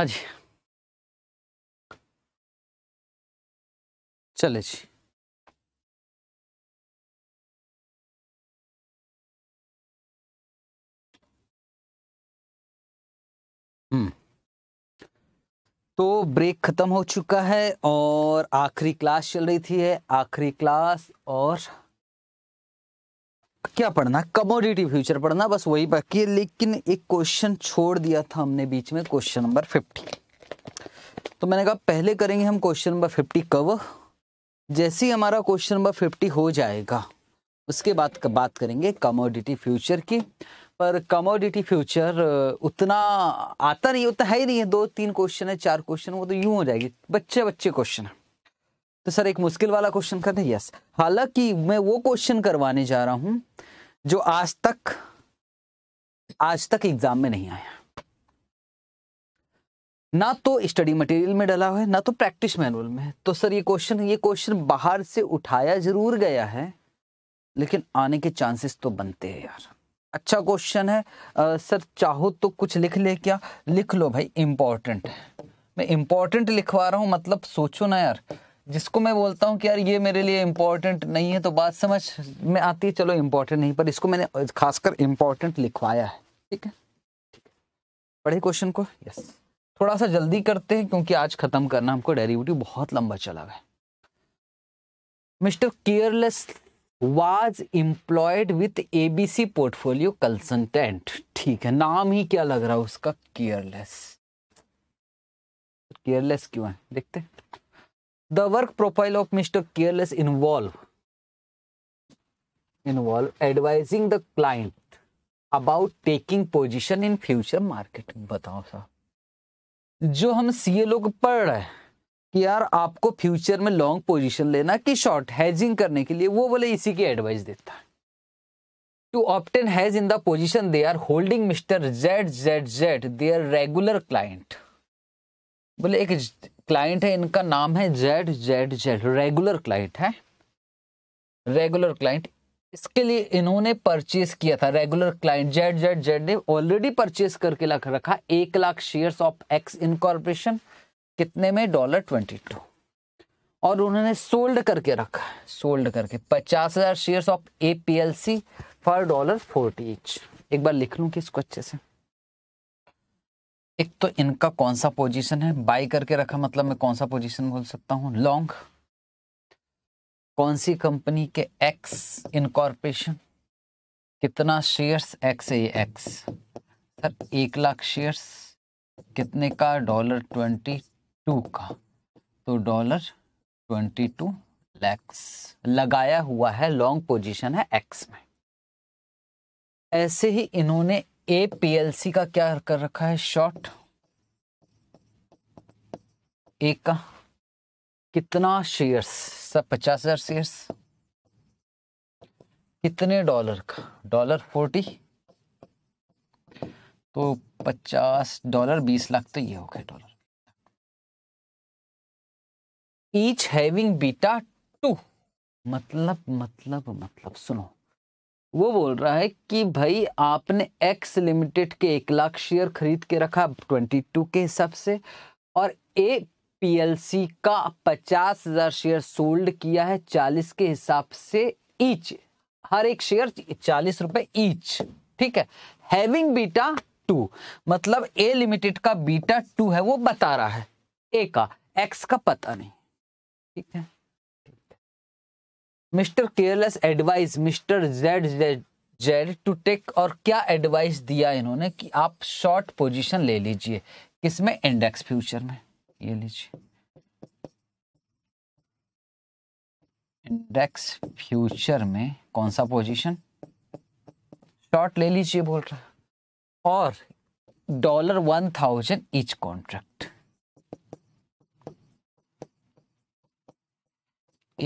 हाँ जी चले जी हम्म तो ब्रेक ख़त्म हो चुका है और आखिरी क्लास चल रही थी है आखिरी क्लास और क्या पढ़ना कमोडिटी फ्यूचर पढ़ना बस वही बाकी है लेकिन एक क्वेश्चन छोड़ दिया था हमने बीच में क्वेश्चन नंबर फिफ्टी तो मैंने कहा पहले करेंगे हम क्वेश्चन नंबर फिफ्टी कवर जैसे ही हमारा क्वेश्चन नंबर फिफ्टी हो जाएगा उसके बाद बात करेंगे कमोडिटी फ्यूचर की पर कमोडिटी फ्यूचर उतना आता नहीं उतना है ही नहीं है दो तीन क्वेश्चन है चार क्वेश्चन वो तो यूँ हो जाएगी बच्चे बच्चे क्वेश्चन है तो सर एक मुश्किल वाला क्वेश्चन कर यस हालांकि मैं वो क्वेश्चन करवाने जा रहा हूं जो आज तक आज तक एग्जाम में नहीं आया ना तो स्टडी मटेरियल में डला हुआ है ना तो प्रैक्टिस मैनुअल में है तो सर ये क्वेश्चन ये क्वेश्चन बाहर से उठाया जरूर गया है लेकिन आने के चांसेस तो बनते हैं यार अच्छा क्वेश्चन है आ, सर चाहो तो कुछ लिख ले क्या लिख लो भाई इम्पोर्टेंट है मैं इम्पोर्टेंट लिखवा रहा हूँ मतलब सोचो ना यार जिसको मैं बोलता हूँ कि यार ये मेरे लिए इम्पोर्टेंट नहीं है तो बात समझ में आती है चलो इम्पोर्टेंट नहीं पर इसको मैंने खासकर इम्पोर्टेंट लिखवाया है ठीक है ठीक है पढ़े क्वेश्चन को यस थोड़ा सा जल्दी करते हैं क्योंकि आज ख़त्म करना हमको डेरिवेटिव बहुत लंबा चला गया mister Careless was employed with ABC portfolio consultant ठीक है नाम ही क्या लग रहा है उसका केयरलेस केयरलेस क्यों है देखते हैं the work profile of mister Careless involve involve advising the client about taking position in future market बताओ साहब जो हम सीए लोग पढ़ रहे हैं कि यार आपको फ्यूचर में लॉन्ग पोजीशन लेना कि शॉर्ट हैजिंग करने के लिए वो बोले इसी की एडवाइस देता है to obtain hedge in the position they are holding mister Z Z Z they are regular client बोले एक क्लाइंट है इनका नाम है Z Z Z regular client है रेगुलर क्लाइंट इसके लिए इन्होंने परचेस किया था regular client Z Z Z ने ऑलरेडी परचेस करके रख रखा एक lakh shares of X incorporation कितने में डॉलर ट्वेंटी टू और उन्होंने सोल्ड करके रखा सोल्ड करके पचास हजार share of A for dollar forty एक बार लिख लूँ कि इसको अच्छे से एक तो इनका कौन सा पोजीशन है बाई करके रखा मतलब मैं कौन सा पोजीशन बोल सकता हूं लॉन्ग कौन सी कंपनी के एक्स इनकॉर्पोरेशन कितना शेयर्स एक्स है ये एक्स सर एक लाख शेयर्स कितने का डॉलर ट्वेंटी टू का तो डॉलर ट्वेंटी टू लैक्स लगाया हुआ है लॉन्ग पोजीशन है एक्स में ऐसे ही इन्होंने ए पीएलसी का क्या कर रखा है शॉर्ट ए का कितना शेयर्स सब पचास हजार शेयर्स कितने डॉलर का डॉलर फोर्टी तो पचास डॉलर बीस लाख तो ये हो गया dollar each having beta two मतलब मतलब मतलब सुनो वो बोल रहा है कि भाई आपने एक्स लिमिटेड के एक लाख शेयर खरीद के रखा ट्वेंटी टू के हिसाब से और ए सी का पचास हजार शेयर सोल्ड किया है चालीस के हिसाब से ईच हर एक शेयर चालीस रुपए ईच ठीक है हैविंग बीटा टू मतलब ए लिमिटेड का बीटा टू है वो बता रहा है ए का एक्स का पता नहीं ठीक है mister Careless advice mister Z Z Z to take और क्या एडवाइस दिया इन्होंने कि आप शॉर्ट पोजीशन ले लीजिए किसमें इंडेक्स फ्यूचर में ये लीजिए इंडेक्स फ्यूचर में कौन सा पोजीशन शॉर्ट ले लीजिए बोल रहा और dollar one thousand each contract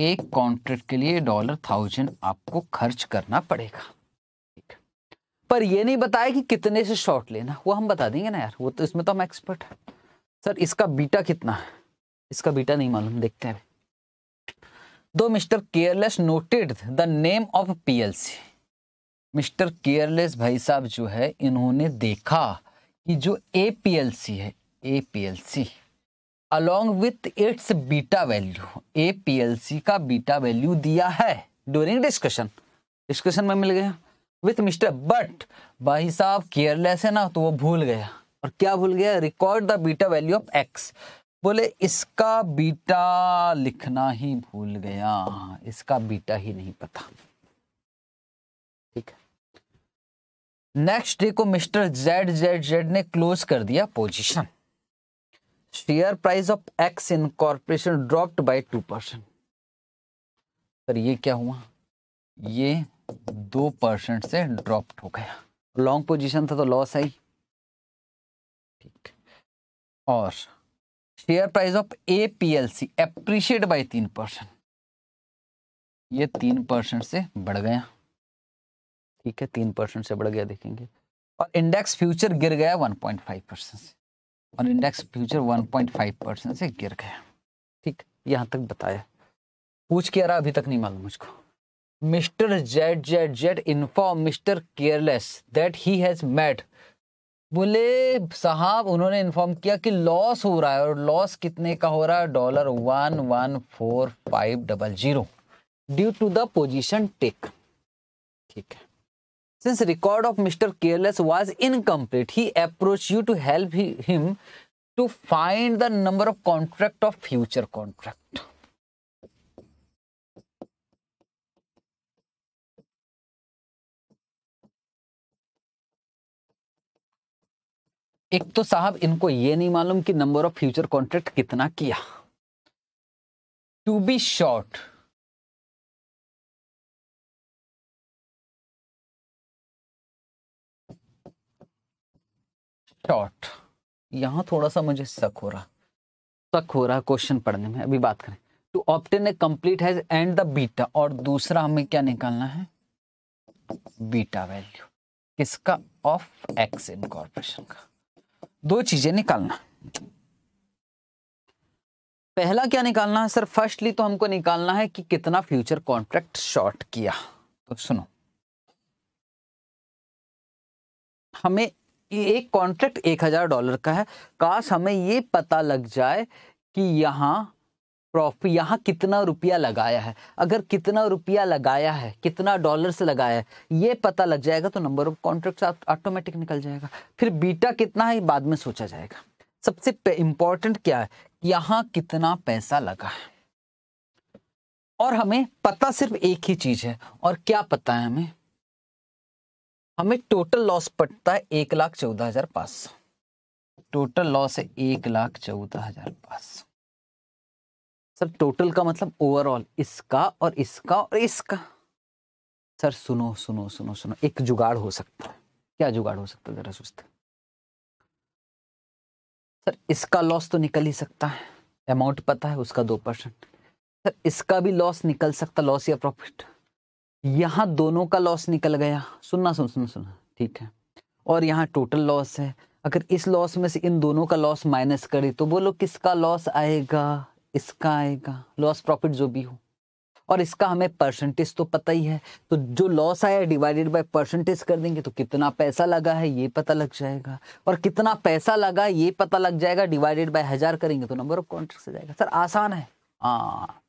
एक कॉन्ट्रैक्ट के लिए डॉलर थाउजेंड आपको खर्च करना पड़ेगा पर ये नहीं बताया कि कितने से शॉर्ट लेना वो हम बता देंगे ना यार वो तो इसमें तो हम एक्सपर्ट है सर इसका बीटा कितना है इसका बीटा नहीं मालूम देखते हैं दो mister Careless noted the name of PLC mister Careless भाई साहब जो है इन्होंने देखा कि जो एपीएलसी है A along with its beta value A P L C का बीटा वैल्यू दिया है ड्यूरिंग डिस्कशन डिस्कशन में मिल गया विथ मिस्टर बट भाई साहब केयरलेस है ना तो वो भूल गया और क्या भूल गया record the beta value of X बोले इसका बीटा लिखना ही भूल गया इसका बीटा ही नहीं पता ठीक है नेक्स्ट डे को मिस्टर जेड जेड जेड ने क्लोज कर दिया position share price of X incorporation dropped by two percent sir ये क्या हुआ ये दो परसेंट से ड्रॉप्ड हो गया लॉन्ग पोजीशन था तो लॉस आई ठीक और share price of A P L C appreciate by तीन परसेंट ये तीन परसेंट से बढ़ गया ठीक है तीन परसेंट से बढ़ गया देखेंगे और इंडेक्स फ्यूचर गिर गया वन पॉइंट फाइव परसेंट से और इंडेक्स फ्यूचर 1.5 परसेंट से गिर गया ठीक यहाँ तक बताया पूछ के रहा अभी तक नहीं मालूम मुझको mister Z Z Z inform mister Careless that he has met बोले साहब उन्होंने इन्फॉर्म किया कि लॉस हो रहा है और लॉस कितने का हो रहा है dollar one one four five double zero due to the position take ठीक है since record of mister Careless was incomplete he approach you to help him to find the number of contract of future contract एक तो साहब इनको ये नहीं मालूम कि नंबर ऑफ फ्यूचर कॉन्ट्रैक्ट कितना किया टू बी शॉर्ट शॉर्ट यहाँ थोड़ा सा मुझे शक हो रहा शक हो रहा क्वेश्चन पढ़ने में अभी बात करें to obtain a complete hedge and the beta और दूसरा हमें क्या निकालना है बीटा वैल्यू किसका ऑफ एक्स इनकॉर्पोरेशन का दो चीजें निकालना पहला क्या निकालना है सर फर्स्टली तो हमको निकालना है कि कितना फ्यूचर कॉन्ट्रैक्ट शॉर्ट किया तो सुनो हमें एक कॉन्ट्रैक्ट एक हज़ार डॉलर का है काश हमें ये पता लग जाए कि यहाँ प्रॉफिट यहाँ कितना रुपया लगाया है अगर कितना रुपया लगाया है कितना डॉलर से लगाया है ये पता लग जाएगा तो नंबर ऑफ आप ऑटोमेटिक निकल जाएगा फिर बीटा कितना है बाद में सोचा जाएगा सबसे इंपॉर्टेंट क्या है यहाँ कितना पैसा लगा है और हमें पता सिर्फ एक ही चीज़ है और क्या पता है हमें हमें टोटल लॉस पड़ता है एक लाख चौदह हजार पाँच सौ टोटल लॉस है एक लाख चौदह हजार पाँच सौ सर टोटल का मतलब ओवरऑल इसका और इसका और इसका सर सुनो सुनो सुनो सुनो एक जुगाड़ हो सकता है क्या जुगाड़ हो सकता है जरा सोचते सर इसका लॉस तो निकल ही सकता है अमाउंट पता है उसका दो परसेंट सर इसका भी लॉस निकल सकता लॉस या प्रॉफिट यहाँ दोनों का लॉस निकल गया सुनना सुन सुन सुना ठीक है और यहाँ टोटल लॉस है अगर इस लॉस में से इन दोनों का लॉस माइनस करे तो बोलो किसका लॉस आएगा इसका आएगा लॉस प्रॉफिट जो भी हो और इसका हमें परसेंटेज तो पता ही है तो जो लॉस आया डिवाइडेड बाय परसेंटेज कर देंगे तो कितना पैसा लगा है ये पता लग जाएगा और कितना पैसा लगा ये पता लग जाएगा डिवाइडेड बाय हजार करेंगे तो नंबर ऑफ कॉन्ट्रैक्ट से जाएगा सर आसान है हाँ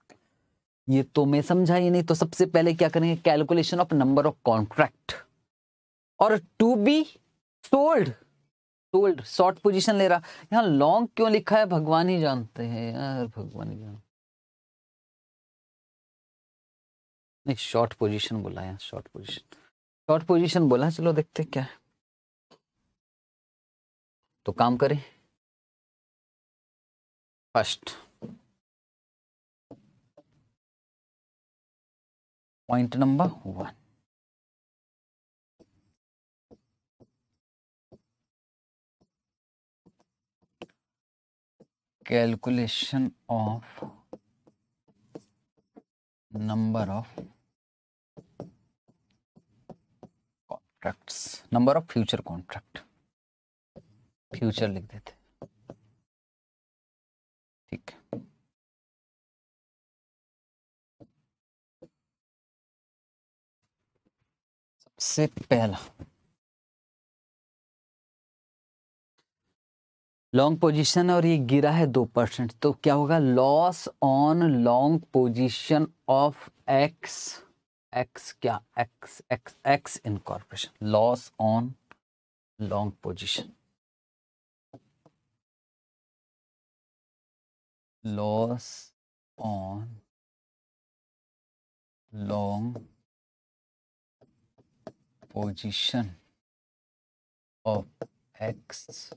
ये तो मैं समझा ही नहीं तो सबसे पहले क्या करेंगे calculation of number of contract और to be sold sold short position ले रहा यहां लॉन्ग क्यों लिखा है भगवान ही जानते हैं यार भगवान ही जानते नहीं शॉर्ट पोजीशन बोला यहाँ शॉर्ट पोजीशन शॉर्ट पोजीशन बोला चलो देखते क्या है तो काम करें first point number one calculation of number of contracts number of future contract future लिख देते सबसे पहला लॉन्ग पोजीशन और ये गिरा है दो परसेंट तो क्या होगा loss on long position of X X क्या X X X incorporation loss on long position loss on long position of X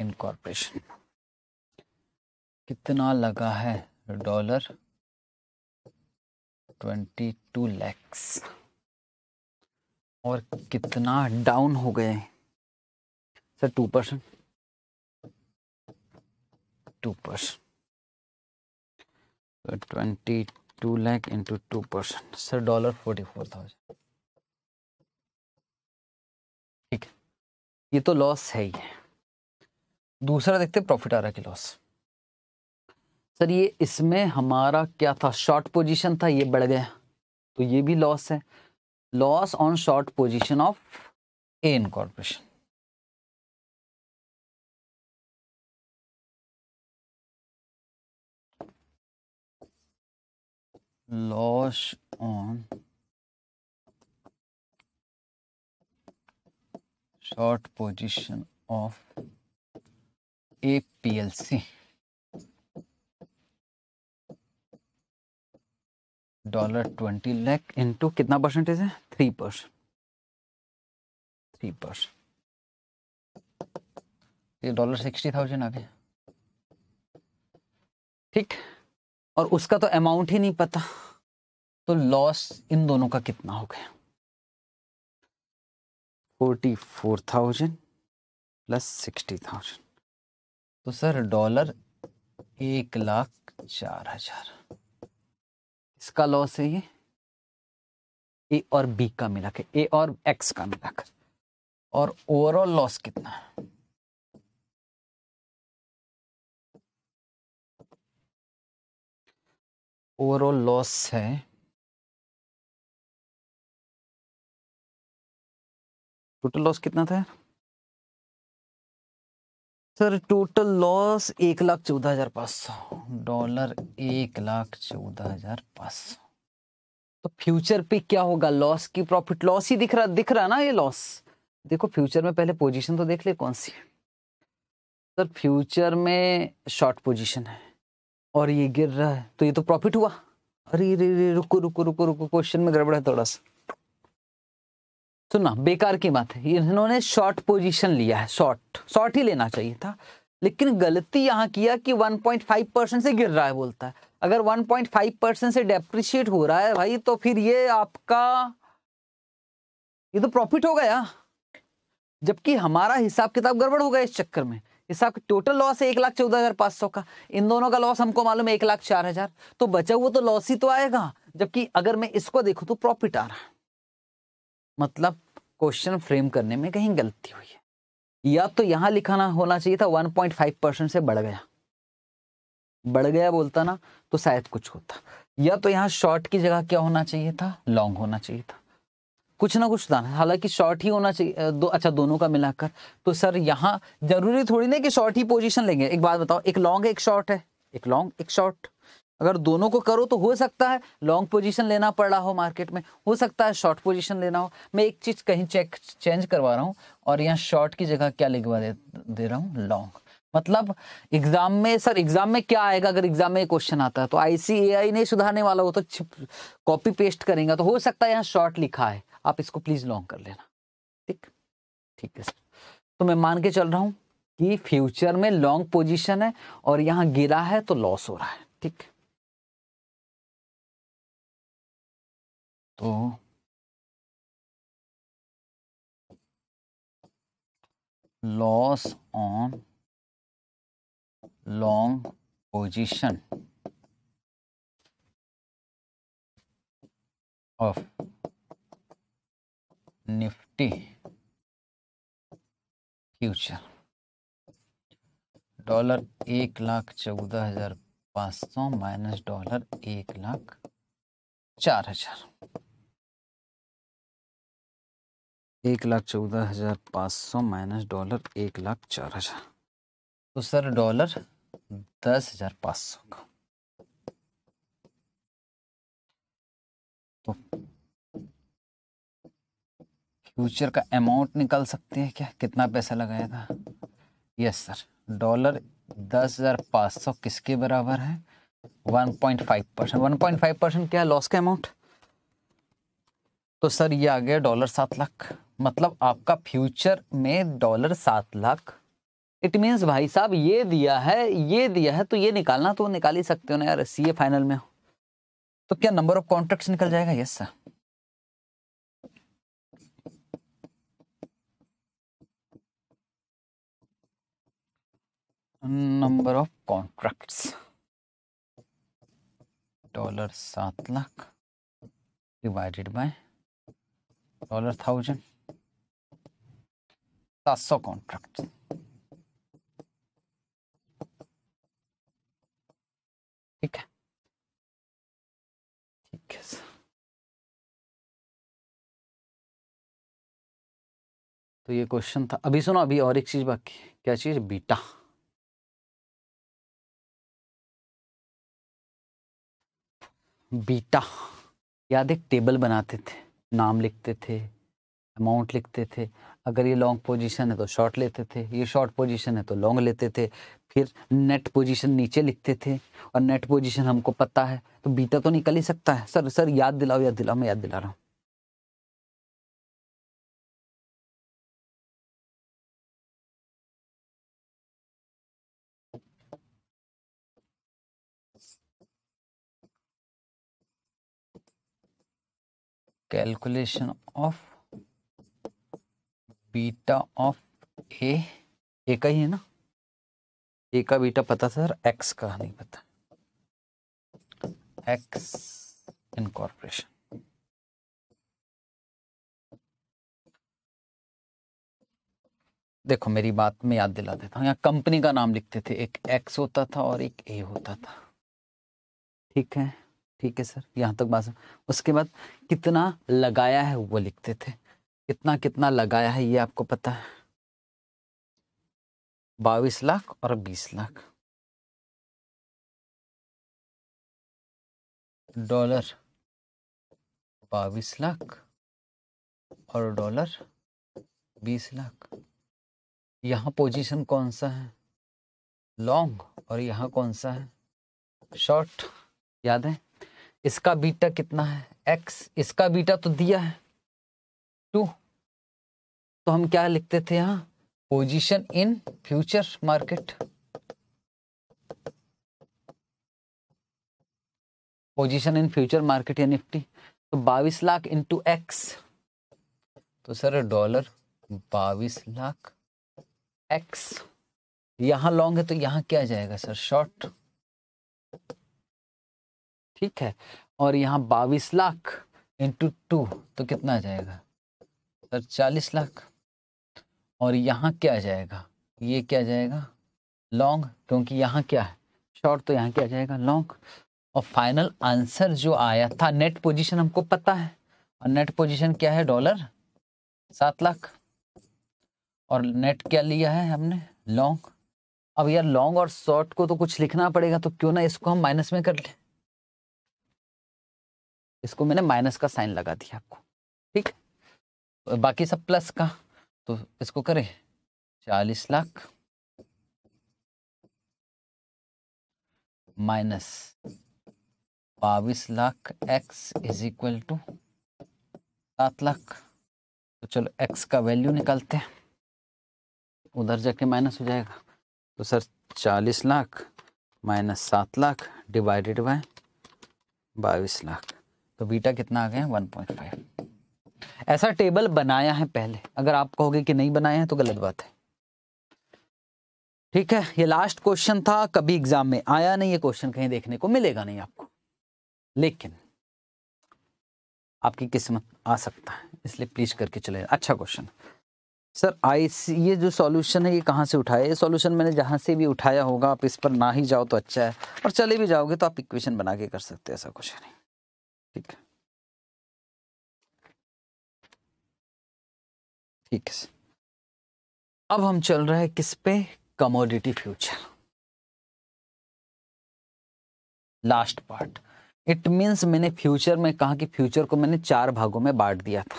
incorporation कितना लगा है डॉलर ट्वेंटी टू लैक्स और कितना डाउन हो गए sir two percent two percent twenty two lakh into two percent sir dollar forty four thousand ये तो loss है ही दूसरा देखते प्रॉफिट आ रहा है लॉस सर ये इसमें हमारा क्या था शॉर्ट पोजीशन था ये बढ़ गया तो ये भी लॉस है loss on short position of A in corporation on of A P L C dollar twenty lakh into कितना परसेंटेज है थ्री परसेंट थ्री परसेंट ये डॉलर सिक्सटी थाउजेंड आ गया ठीक और उसका तो अमाउंट ही नहीं पता तो लॉस इन दोनों का कितना हो गया forty four thousand plus sixty thousand तो सर डॉलर एक लाख चार हजार इसका लॉस है ये ए और बी का मिलाकर ए और एक्स का मिलाकर और ओवरऑल लॉस कितना है ओवरऑल लॉस है टोटल लॉस कितना था सर टोटल लॉस एक लाख चौदह हजार पाँच सौ डॉलर एक लाख चौदह हजार पाँच सौ तो फ्यूचर पे क्या होगा लॉस की प्रॉफिट लॉस ही दिख रहा दिख रहा ना ये लॉस देखो फ्यूचर में पहले पोजीशन तो देख ले कौन सी है सर फ्यूचर में शॉर्ट पोजीशन है और ये गिर रहा है तो ये तो प्रॉफिट हुआ अरे रे रुको रुको रुको रुको क्वेश्चन में गड़बड़ है थोड़ा सा सुनना बेकार की बात है इन्होंने शॉर्ट पोजीशन लिया है शॉर्ट शॉर्ट ही लेना चाहिए था लेकिन गलती यहाँ किया कि 1.5 परसेंट से गिर रहा है बोलता है अगर 1.5 परसेंट से डेप्रिशिएट हो रहा है भाई तो फिर ये आपका ये तो प्रॉफिट हो गया जबकि हमारा हिसाब किताब गड़बड़ हो गया इस चक्कर में हिसाब टोटल लॉस है एक लाख चौदह हजार पाँच सौ का इन दोनों का लॉस हमको मालूम है एक लाख चार हजार तो बचा हुआ तो लॉस ही तो आएगा जबकि अगर मैं इसको देखूँ तो प्रॉफिट आ रहा है मतलब क्वेश्चन फ्रेम करने में कहीं गलती हुई है या तो यहाँ लिखाना होना चाहिए था 1.5 परसेंट से बढ़ गया बढ़ गया बोलता ना तो शायद कुछ होता या तो यहाँ शॉर्ट की जगह क्या होना चाहिए था लॉन्ग होना चाहिए था कुछ ना कुछ था हालांकि शॉर्ट ही होना चाहिए दो अच्छा दोनों का मिलाकर तो सर यहाँ जरूरी थोड़ी ना कि शॉर्ट ही पोजिशन लेंगे एक बात बताओ एक लॉन्ग एक शॉर्ट है एक लॉन्ग एक शॉर्ट अगर दोनों को करो तो हो सकता है लॉन्ग पोजीशन लेना पड़ रहा हो मार्केट में हो सकता है शॉर्ट पोजीशन लेना हो मैं एक चीज़ कहीं चेक चेंज करवा रहा हूँ और यहाँ शॉर्ट की जगह क्या लिखवा दे दे रहा हूँ लॉन्ग मतलब एग्जाम में सर एग्जाम में क्या आएगा अगर एग्जाम में क्वेश्चन आता है तो आईसीएआई नहीं सुधारने वाला हो तो कॉपी पेस्ट करेंगे तो हो सकता है यहाँ शॉर्ट लिखा है आप इसको प्लीज लॉन्ग कर लेना ठीक ठीक है सर तो मैं मान के चल रहा हूँ कि फ्यूचर में लॉन्ग पोजिशन है और यहाँ गिरा है तो लॉस हो रहा है ठीक है तो loss on long position of Nifty future dollar एक लाख चौदह हजार पाँच सौ माइनस डॉलर एक लाख चार हजार एक लाख चौदह हज़ार पाँच सौ माइनस डॉलर एक लाख चार हज़ार तो सर डॉलर दस हज़ार पाँच सौ का तो फ्यूचर का अमाउंट निकाल सकते हैं क्या कितना पैसा लगाया था यस सर डॉलर दस हज़ार पाँच सौ किसके बराबर है one point five percent one point five percent क्या है लॉस का अमाउंट तो सर ये आ गया डॉलर सात लाख मतलब आपका फ्यूचर में डॉलर सात लाख इट मीन्स भाई साहब ये दिया है ये दिया है तो ये निकालना तो निकाल ही सकते हो ना यार सी ए फाइनल में हो तो क्या नंबर ऑफ कॉन्ट्रैक्ट निकल जाएगा yes sir number of contract dollar सात lakh divided by dollar thousand सात कॉन्ट्रैक्ट ठीक है ठीक है तो ये क्वेश्चन था अभी सुनो अभी और एक चीज बाकी है क्या चीज बीटा बीटा याद एक टेबल बनाते थे नाम लिखते थे अमाउंट लिखते थे अगर ये लॉन्ग पोजीशन है तो शॉर्ट लेते थे ये शॉर्ट पोजीशन है तो लॉन्ग लेते थे फिर नेट पोजीशन नीचे लिखते थे और नेट पोजीशन हमको पता है तो बीता तो निकल ही सकता है सर सर याद दिलाओ याद दिलाओ मैं याद दिला रहा हूँ calculation of beta of A A का ही है ना ए का बीटा पता था सर एक्स का नहीं पता एक्स इनकॉर्पोरेशन देखो मेरी बात में याद दिला देता हूँ यहाँ कंपनी का नाम लिखते थे एक एक्स होता था और एक ए होता था ठीक है ठीक है सर यहाँ तक बात उसके बाद कितना लगाया है वो लिखते थे कितना कितना लगाया है ये आपको पता है बाईस लाख और बीस लाख डॉलर बाईस लाख और डॉलर बीस लाख यहाँ पोजीशन कौन सा है लॉन्ग और यहाँ कौन सा है शॉर्ट याद है इसका बीटा कितना है एक्स इसका बीटा तो दिया है टू तो हम क्या लिखते थे यहां position in future market position in future market या निफ्टी तो बाविस लाख इंटू एक्स तो सर डॉलर बाईस लाख एक्स यहां लॉन्ग है तो यहां क्या जाएगा सर शॉर्ट ठीक है और यहां बाविस लाख इंटू टू तो कितना जाएगा सर चालीस लाख और यहाँ क्या आ जाएगा ये क्या आ जाएगा लॉन्ग क्योंकि यहाँ क्या है शॉर्ट तो यहाँ क्या आ जाएगा लॉन्ग और फाइनल आंसर जो आया था नेट पोजीशन हमको पता है और नेट पोजीशन क्या है डॉलर सात लाख और नेट क्या लिया है हमने लॉन्ग अब यार लॉन्ग और शॉर्ट को तो कुछ लिखना पड़ेगा तो क्यों ना इसको हम माइनस में कर लें इसको मैंने माइनस का साइन लगा दिया आपको ठीक है बाकी सब प्लस का तो इसको करें चालीस लाख माइनस बाईस lakh X is equal to सात लाख तो चलो एक्स का वैल्यू निकालते हैं उधर जाके माइनस हो जाएगा तो सर चालीस लाख माइनस सात लाख डिवाइडेड बाय बाईस लाख तो बीटा कितना आ गया वन पॉइंट फाइव ऐसा टेबल बनाया है पहले अगर आप कहोगे कि नहीं बनाया है तो गलत बात है ठीक है ये लास्ट क्वेश्चन था कभी एग्जाम में आया नहीं ये क्वेश्चन कहीं देखने को मिलेगा नहीं आपको लेकिन आपकी किस्मत आ सकता है इसलिए प्लीज करके चले अच्छा क्वेश्चन सर आई ये जो सॉल्यूशन है ये कहाँ से उठाया ये सॉल्यूशन मैंने जहाँ से भी उठाया होगा आप इस पर ना ही जाओ तो अच्छा है और चले भी जाओगे तो आप इक्वेशन बना के कर सकते हो ऐसा कुछ नहीं ठीक है ठीक है अब हम चल रहे हैं किस पे commodity future last part it means मैंने फ्यूचर में कहा कि फ्यूचर को मैंने चार भागों में बांट दिया था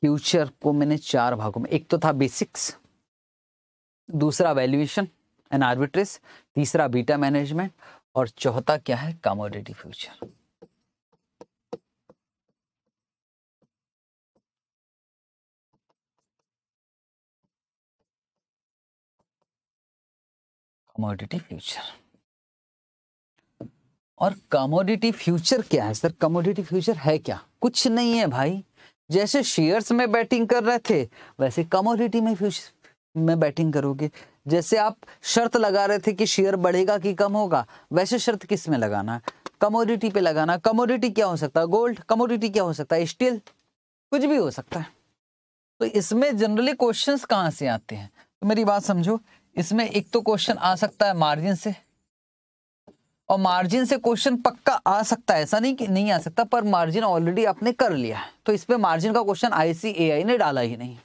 फ्यूचर को मैंने चार भागों में एक तो था बेसिक्स दूसरा वैल्यूएशन एंड आर्बिट्रेस तीसरा बीटा मैनेजमेंट और चौथा क्या है कमोडिटी फ्यूचर कमोडिटी फ्यूचर और कमोडिटी फ्यूचर क्या है सर कमोडिटी फ्यूचर है क्या कुछ नहीं है भाई जैसे शेयर्स में बैटिंग कर रहे थे वैसे कमोडिटी में फ्यूचर में बैटिंग करोगे जैसे आप शर्त लगा रहे थे कि शेयर बढ़ेगा कि कम होगा वैसे शर्त किस में लगाना कमोडिटी पे लगाना कमोडिटी क्या हो सकता है गोल्ड कमोडिटी क्या हो सकता है स्टील कुछ भी हो सकता है तो इसमें जनरली क्वेश्चंस कहाँ से आते हैं तो मेरी बात समझो इसमें एक तो क्वेश्चन आ सकता है मार्जिन से और मार्जिन से क्वेश्चन पक्का आ सकता है ऐसा नहीं कि नहीं आ सकता पर मार्जिन ऑलरेडी आपने कर लिया है तो इस पर मार्जिन का क्वेश्चन आईसीएआई ने डाला ही नहीं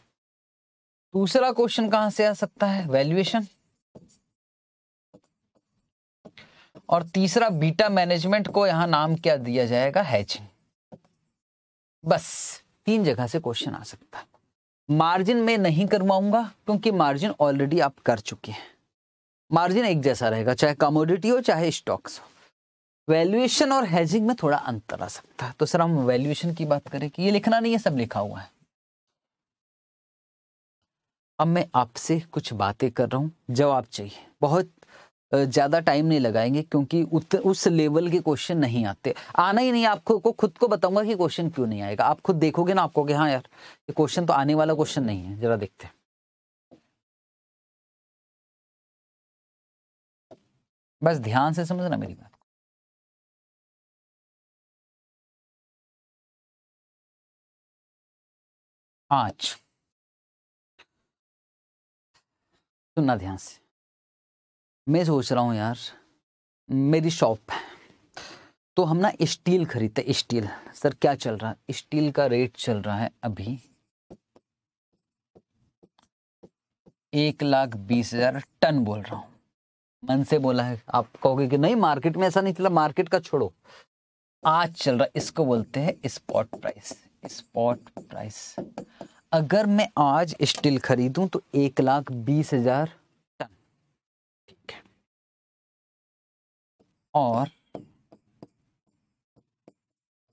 दूसरा क्वेश्चन कहां से आ सकता है वैल्यूएशन और तीसरा बीटा मैनेजमेंट को यहां नाम क्या दिया जाएगा हैचिंग बस तीन जगह से क्वेश्चन आ सकता है मार्जिन में नहीं करवाऊंगा क्योंकि मार्जिन ऑलरेडी आप कर चुके हैं मार्जिन एक जैसा रहेगा चाहे कमोडिटी हो चाहे स्टॉक्स हो वैल्यूएशन और हेजिंग में थोड़ा अंतर आ सकता है तो सर हम वैल्यूएशन की बात करें कि ये लिखना नहीं है सब लिखा हुआ है अब मैं आपसे कुछ बातें कर रहा हूं जवाब चाहिए बहुत ज़्यादा टाइम नहीं लगाएंगे क्योंकि उत, उस लेवल के क्वेश्चन नहीं आते आना ही नहीं आपको को खुद को बताऊंगा कि क्वेश्चन क्यों नहीं आएगा आप खुद देखोगे ना आपको कि हाँ यार ये क्वेश्चन तो आने वाला क्वेश्चन नहीं है ज़रा देखते हैं बस ध्यान से समझना मेरी बात आज सुनना ध्यान से मैं सोच रहा हूँ यार मेरी शॉप है तो हम ना स्टील खरीदते स्टील सर क्या चल रहा है स्टील का रेट चल रहा है अभी एक लाख बीस हजार टन बोल रहा हूँ मन से बोला है आप कहोगे कि नहीं मार्केट में ऐसा नहीं चला मार्केट का छोड़ो आज चल रहा इसको बोलते हैं स्पॉट प्राइस स्पॉट प्राइस अगर मैं आज स्टील खरीदूं तो एक लाख बीस हजार और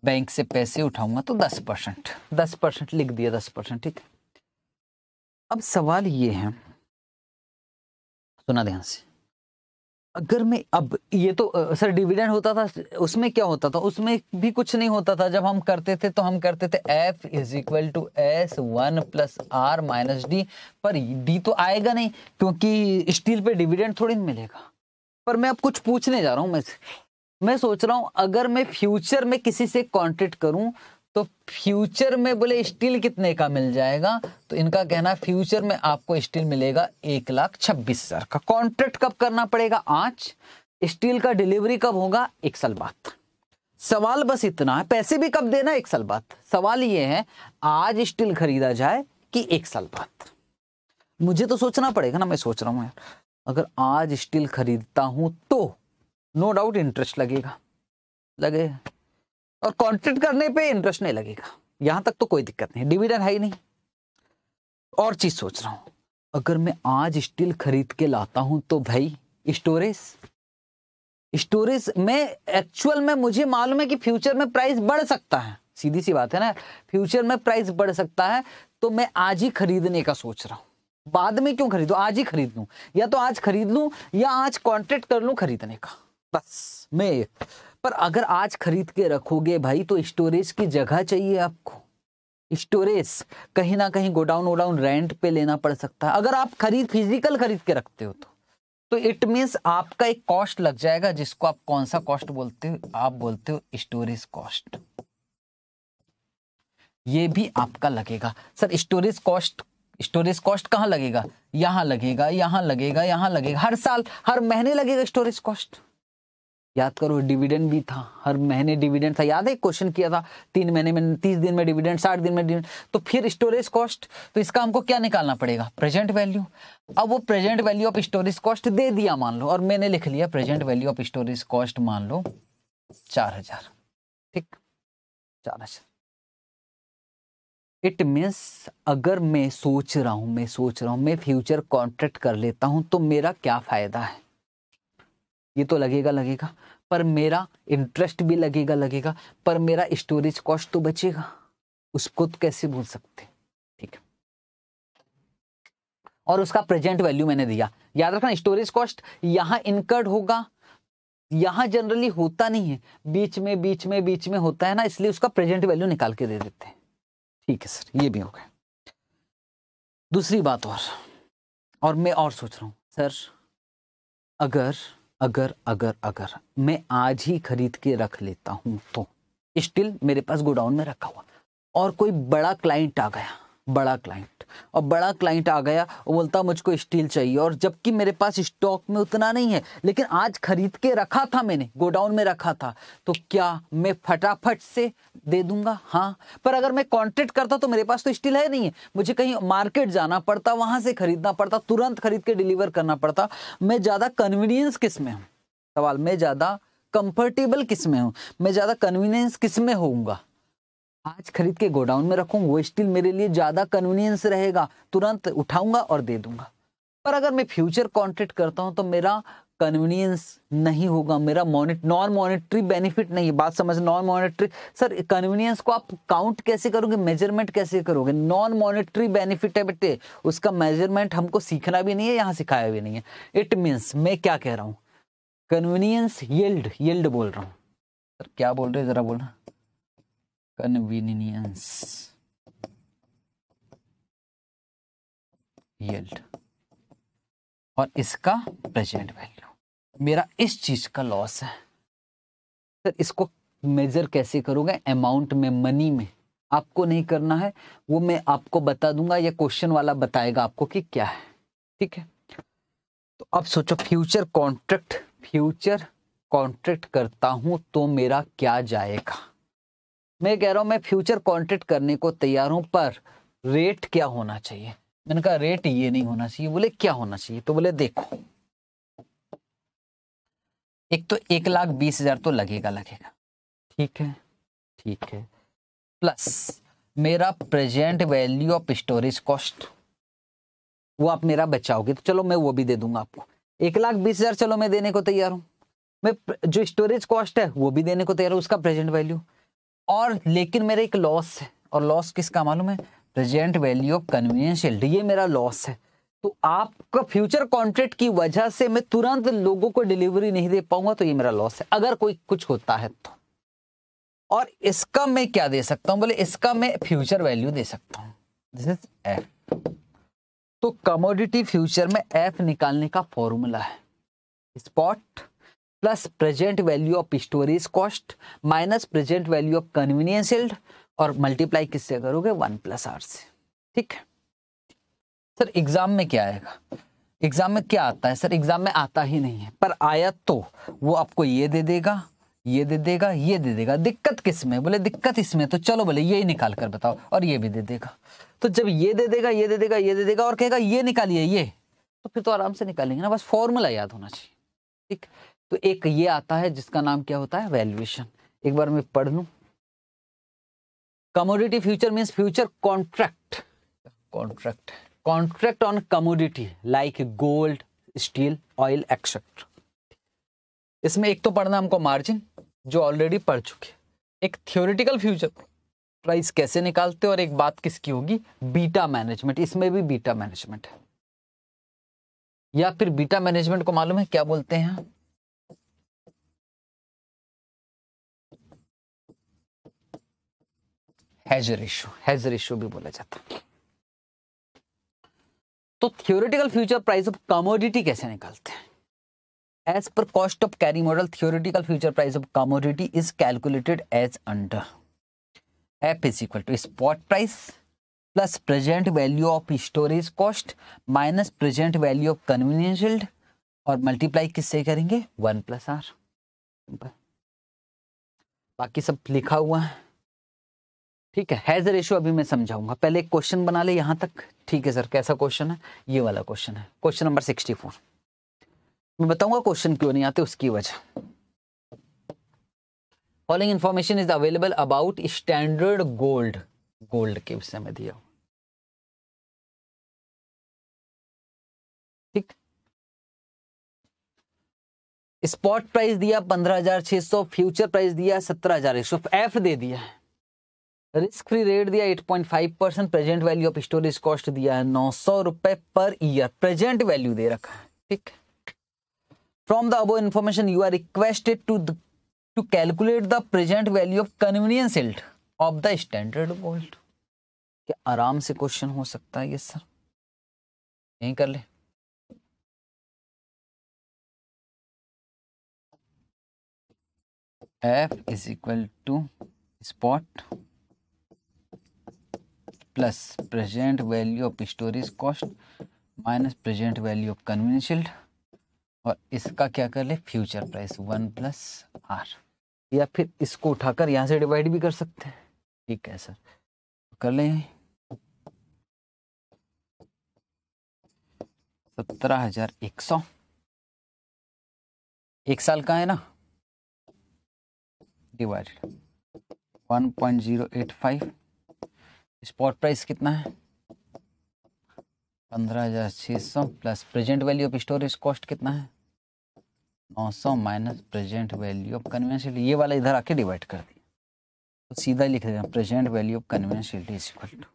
बैंक से पैसे उठाऊंगा तो दस परसेंट दस परसेंट लिख दिया दस परसेंट ठीक है अब सवाल ये है सुना ध्यान से अगर मैं अब ये तो सर डिविडेंड होता था उसमें क्या होता था उसमें भी कुछ नहीं होता था जब हम करते थे तो हम करते थे F is equal to S one plus R minus D पर डी तो आएगा नहीं क्योंकि स्टील पे डिविडेंड थोड़ी मिलेगा पर मैं अब कुछ पूछने जा रहा हूँ मैं मैं सोच रहा हूँ अगर मैं फ्यूचर में किसी से कॉन्ट्रेक्ट करूँ तो फ्यूचर में बोले स्टील कितने का मिल जाएगा तो इनका कहना फ्यूचर में आपको स्टील मिलेगा एक लाख छब्बीस हजार का कॉन्ट्रैक्ट कब करना पड़ेगा आज स्टील का डिलीवरी कब होगा एक साल बाद सवाल बस इतना है पैसे भी कब देना एक साल बाद सवाल ये है आज स्टील खरीदा जाए कि एक साल बाद मुझे तो सोचना पड़ेगा ना मैं सोच रहा हूँ यार अगर आज स्टील खरीदता हूं तो नो डाउट इंटरेस्ट लगेगा लगे और कॉन्ट्रेक्ट करने पे इंटरेस्ट नहीं लगेगा यहां तक तो कोई दिक्कत नहीं डिविडेंड है ही नहीं और चीज सोच रहा हूं अगर मैं आज स्टील खरीद के लाता हूं तो भाई स्टोरेज स्टोरेज में एक्चुअल में मुझे मालूम है कि फ्यूचर में प्राइस बढ़ सकता है सीधी सी बात है ना फ्यूचर में प्राइस बढ़ सकता है तो मैं आज ही खरीदने का सोच रहा हूं बाद में क्यों खरीदू आज ही खरीद लू या तो आज खरीद लू या आज कॉन्ट्रैक्ट कर लू खरीदने का बस मैं पर अगर आज खरीद के रखोगे भाई तो स्टोरेज की जगह चाहिए आपको स्टोरेज कहीं ना कहीं गोडाउन वोडाउन रेंट पे लेना पड़ सकता है अगर आप खरीद फिजिकल खरीद के रखते हो तो तो इट मीन्स आपका एक कॉस्ट लग जाएगा जिसको आप कौन सा कॉस्ट बोलते हो आप बोलते हो स्टोरेज कॉस्ट ये भी आपका लगेगा sir storage cost storage cost कहां लगेगा यहां लगेगा यहां लगेगा यहां लगेगा हर साल हर महीने लगेगा स्टोरेज कॉस्ट याद करो डिविडेंड भी था हर महीने डिविडेंड था याद है क्वेश्चन किया था तीन महीने में तीस दिन में डिविडेंड साठ दिन में डिविडेंड तो फिर स्टोरेज कॉस्ट तो इसका हमको क्या निकालना पड़ेगा प्रेजेंट वैल्यू अब वो present value of storage cost दे दिया मान लो और मैंने लिख लिया present value of storage cost मान लो चार ठीक चार इट मीन्स अगर मैं सोच रहा हूँ मैं सोच रहा हूँ मैं फ्यूचर कॉन्ट्रैक्ट कर लेता हूँ तो मेरा क्या फ़ायदा है ये तो लगेगा लगेगा पर मेरा इंटरेस्ट भी लगेगा लगेगा पर मेरा स्टोरेज कॉस्ट तो बचेगा उसको तो कैसे भूल सकते ठीक है और उसका प्रेजेंट वैल्यू मैंने दिया याद रखना स्टोरेज कॉस्ट यहाँ इनकर्ड होगा यहाँ जनरली होता नहीं है बीच में बीच में बीच में होता है ना इसलिए उसका प्रेजेंट वैल्यू निकाल के दे देते हैं ठीक है सर ये भी हो गया दूसरी बात और और मैं और सोच रहा हूँ सर अगर अगर अगर अगर मैं आज ही खरीद के रख लेता हूँ तो स्टिल मेरे पास गोडाउन में रखा हुआ और कोई बड़ा क्लाइंट आ गया बड़ा क्लाइंट और बड़ा क्लाइंट आ गया और बोलता मुझको स्टील चाहिए और जबकि मेरे पास स्टॉक में उतना नहीं है लेकिन आज खरीद के रखा था मैंने गोडाउन में रखा था तो क्या मैं फटाफट से दे दूंगा हाँ पर अगर मैं कॉन्ट्रेक्ट करता तो मेरे पास तो स्टील है नहीं है मुझे कहीं मार्केट जाना पड़ता वहां से खरीदना पड़ता तुरंत खरीद के डिलीवर करना पड़ता मैं ज़्यादा कन्वीनियंस किस में हूँ सवाल मैं ज़्यादा कंफर्टेबल किस में हूँ मैं ज़्यादा कन्वीनियंस किस में होऊंगा आज खरीद के गोडाउन में रखूँ वो स्टील मेरे लिए ज़्यादा कन्वीनियंस रहेगा तुरंत उठाऊंगा और दे दूंगा पर अगर मैं फ्यूचर कॉन्ट्रैक्ट करता हूँ तो मेरा कन्वीनियंस नहीं होगा मेरा मोनिट नॉन मॉनिटरी बेनिफिट नहीं बात समझ नॉन मॉनिटरी सर कन्वीनियंस को आप काउंट कैसे करोगे मेजरमेंट कैसे करोगे नॉन मॉनिटरी बेनिफिट है बेटे उसका मेजरमेंट हमको सीखना भी नहीं है यहाँ सिखाया भी नहीं है इट मीन्स मैं क्या कह रहा हूँ कन्वीनियंस येल्ड येल्ड बोल रहा हूँ सर क्या बोल रहे हैं ज़रा बोलना कन्वीनियंस yield और इसका प्रेजेंट वैल्यू मेरा इस चीज का लॉस है सर इसको मेजर कैसे करोगे अमाउंट में मनी में आपको नहीं करना है वो मैं आपको बता दूंगा या क्वेश्चन वाला बताएगा आपको कि क्या है ठीक है तो अब सोचो फ्यूचर कॉन्ट्रैक्ट फ्यूचर कॉन्ट्रैक्ट करता हूं तो मेरा क्या जाएगा मैं कह रहा हूं मैं फ्यूचर कॉन्ट्रैक्ट करने को तैयार हूं पर रेट क्या होना चाहिए मैंने कहा रेट ये नहीं होना चाहिए बोले क्या होना चाहिए तो बोले देखो एक तो एक लाख बीस हजार तो लगेगा लगेगा ठीक है ठीक है प्लस मेरा present value of storage cost वो आप मेरा बचाओगे तो चलो मैं वो भी दे दूंगा आपको एक लाख बीस हजार चलो मैं देने को तैयार हूं मैं जो स्टोरेज कॉस्ट है वो भी देने को तैयार हूँ उसका प्रेजेंट वैल्यू और लेकिन मेरा एक लॉस है और लॉस किसका मालूम है प्रेजेंट वैल्यू ऑफ कन्वीनियंस ये मेरा लॉस है तो आपका फ्यूचर कॉन्ट्रैक्ट की वजह से मैं तुरंत लोगों को डिलीवरी नहीं दे पाऊंगा तो ये मेरा लॉस है अगर कोई कुछ होता है तो और इसका मैं क्या दे सकता हूँ बोले इसका मैं फ्यूचर वैल्यू दे सकता हूँ दिस इज एफ तो कमोडिटी फ्यूचर में एफ निकालने का फॉर्मूला है spot plus present value of storage cost minus present value of convenience yield और मल्टीप्लाई किससे करोगे वन प्लस आर से ठीक है सर एग्जाम में क्या आएगा एग्जाम में क्या आता है सर एग्जाम में आता ही नहीं है पर आया तो वो आपको ये दे देगा ये दे देगा ये दे देगा दिक्कत किस में बोले दिक्कत इसमें तो चलो बोले ये निकाल कर बताओ और ये भी दे देगा तो जब ये दे देगा ये दे देगा ये दे देगा और कहेगा ये निकालिए ये तो फिर तो आराम से निकालेंगे ना बस फॉर्मूला याद होना चाहिए ठीक तो एक ये आता है जिसका नाम क्या होता है वैल्यूएशन एक बार मैं पढ़ लू commodity future means future contract contract contract on commodity like gold steel oil etcetera इसमें एक तो पढ़ना हमको मार्जिन जो ऑलरेडी पढ़ चुके एक थियोरिटिकल फ्यूचर प्राइस कैसे निकालते और एक बात किसकी होगी बीटा मैनेजमेंट इसमें भी बीटा मैनेजमेंट है या फिर बीटा मैनेजमेंट को मालूम है क्या बोलते हैं हैज रेशो हैज रेशो भी बोला जाता तो theoretical future price of commodity कैसे निकालते हैं as per cost of carry model theoretical future price of commodity is calculated as under F is equal to spot price plus present value of storage cost minus present value of convenience और multiply किससे करेंगे one plus are बाकी सब लिखा हुआ है ठीक है हैज रेशियो अभी मैं समझाऊंगा पहले एक क्वेश्चन बना ले यहां तक ठीक है सर कैसा क्वेश्चन है ये वाला क्वेश्चन है क्वेश्चन नंबर सिक्सटी फोर मैं बताऊंगा क्वेश्चन क्यों नहीं आते उसकी वजह following information is available about standard gold gold के विषय में दिया ठीक स्पॉट प्राइस दिया पंद्रह हजार छह सौ फ्यूचर प्राइस दिया सत्रह हजार एक सौ एफ दे दिया है रिस्क फ्री रेट दिया 8.5 percent present value of storage cost दिया है नौ सौ रुपए पर ईयर प्रेजेंट वैल्यू दे रखा है ठीक from the above information you are requested to to calculate the present value of convenience yield of the standard gold क्या आराम से क्वेश्चन हो सकता है ये सर यही कर ले F is equal to spot plus present value of storage cost minus present value of convenience और इसका क्या कर ले future price one plus R या फिर इसको उठाकर यहाँ से डिवाइड भी कर सकते हैं ठीक है सर कर लें सत्रह हजार एक सौ एक साल का है ना divided one point zero eight five spot price कितना है पंद्रह हज़ार छः सौ plus present value of storage cost कितना है नौ सौ minus present value of convenience ये वाला इधर आके डिवाइड कर दिया तो सीधा लिख देना present value of convenience is equal to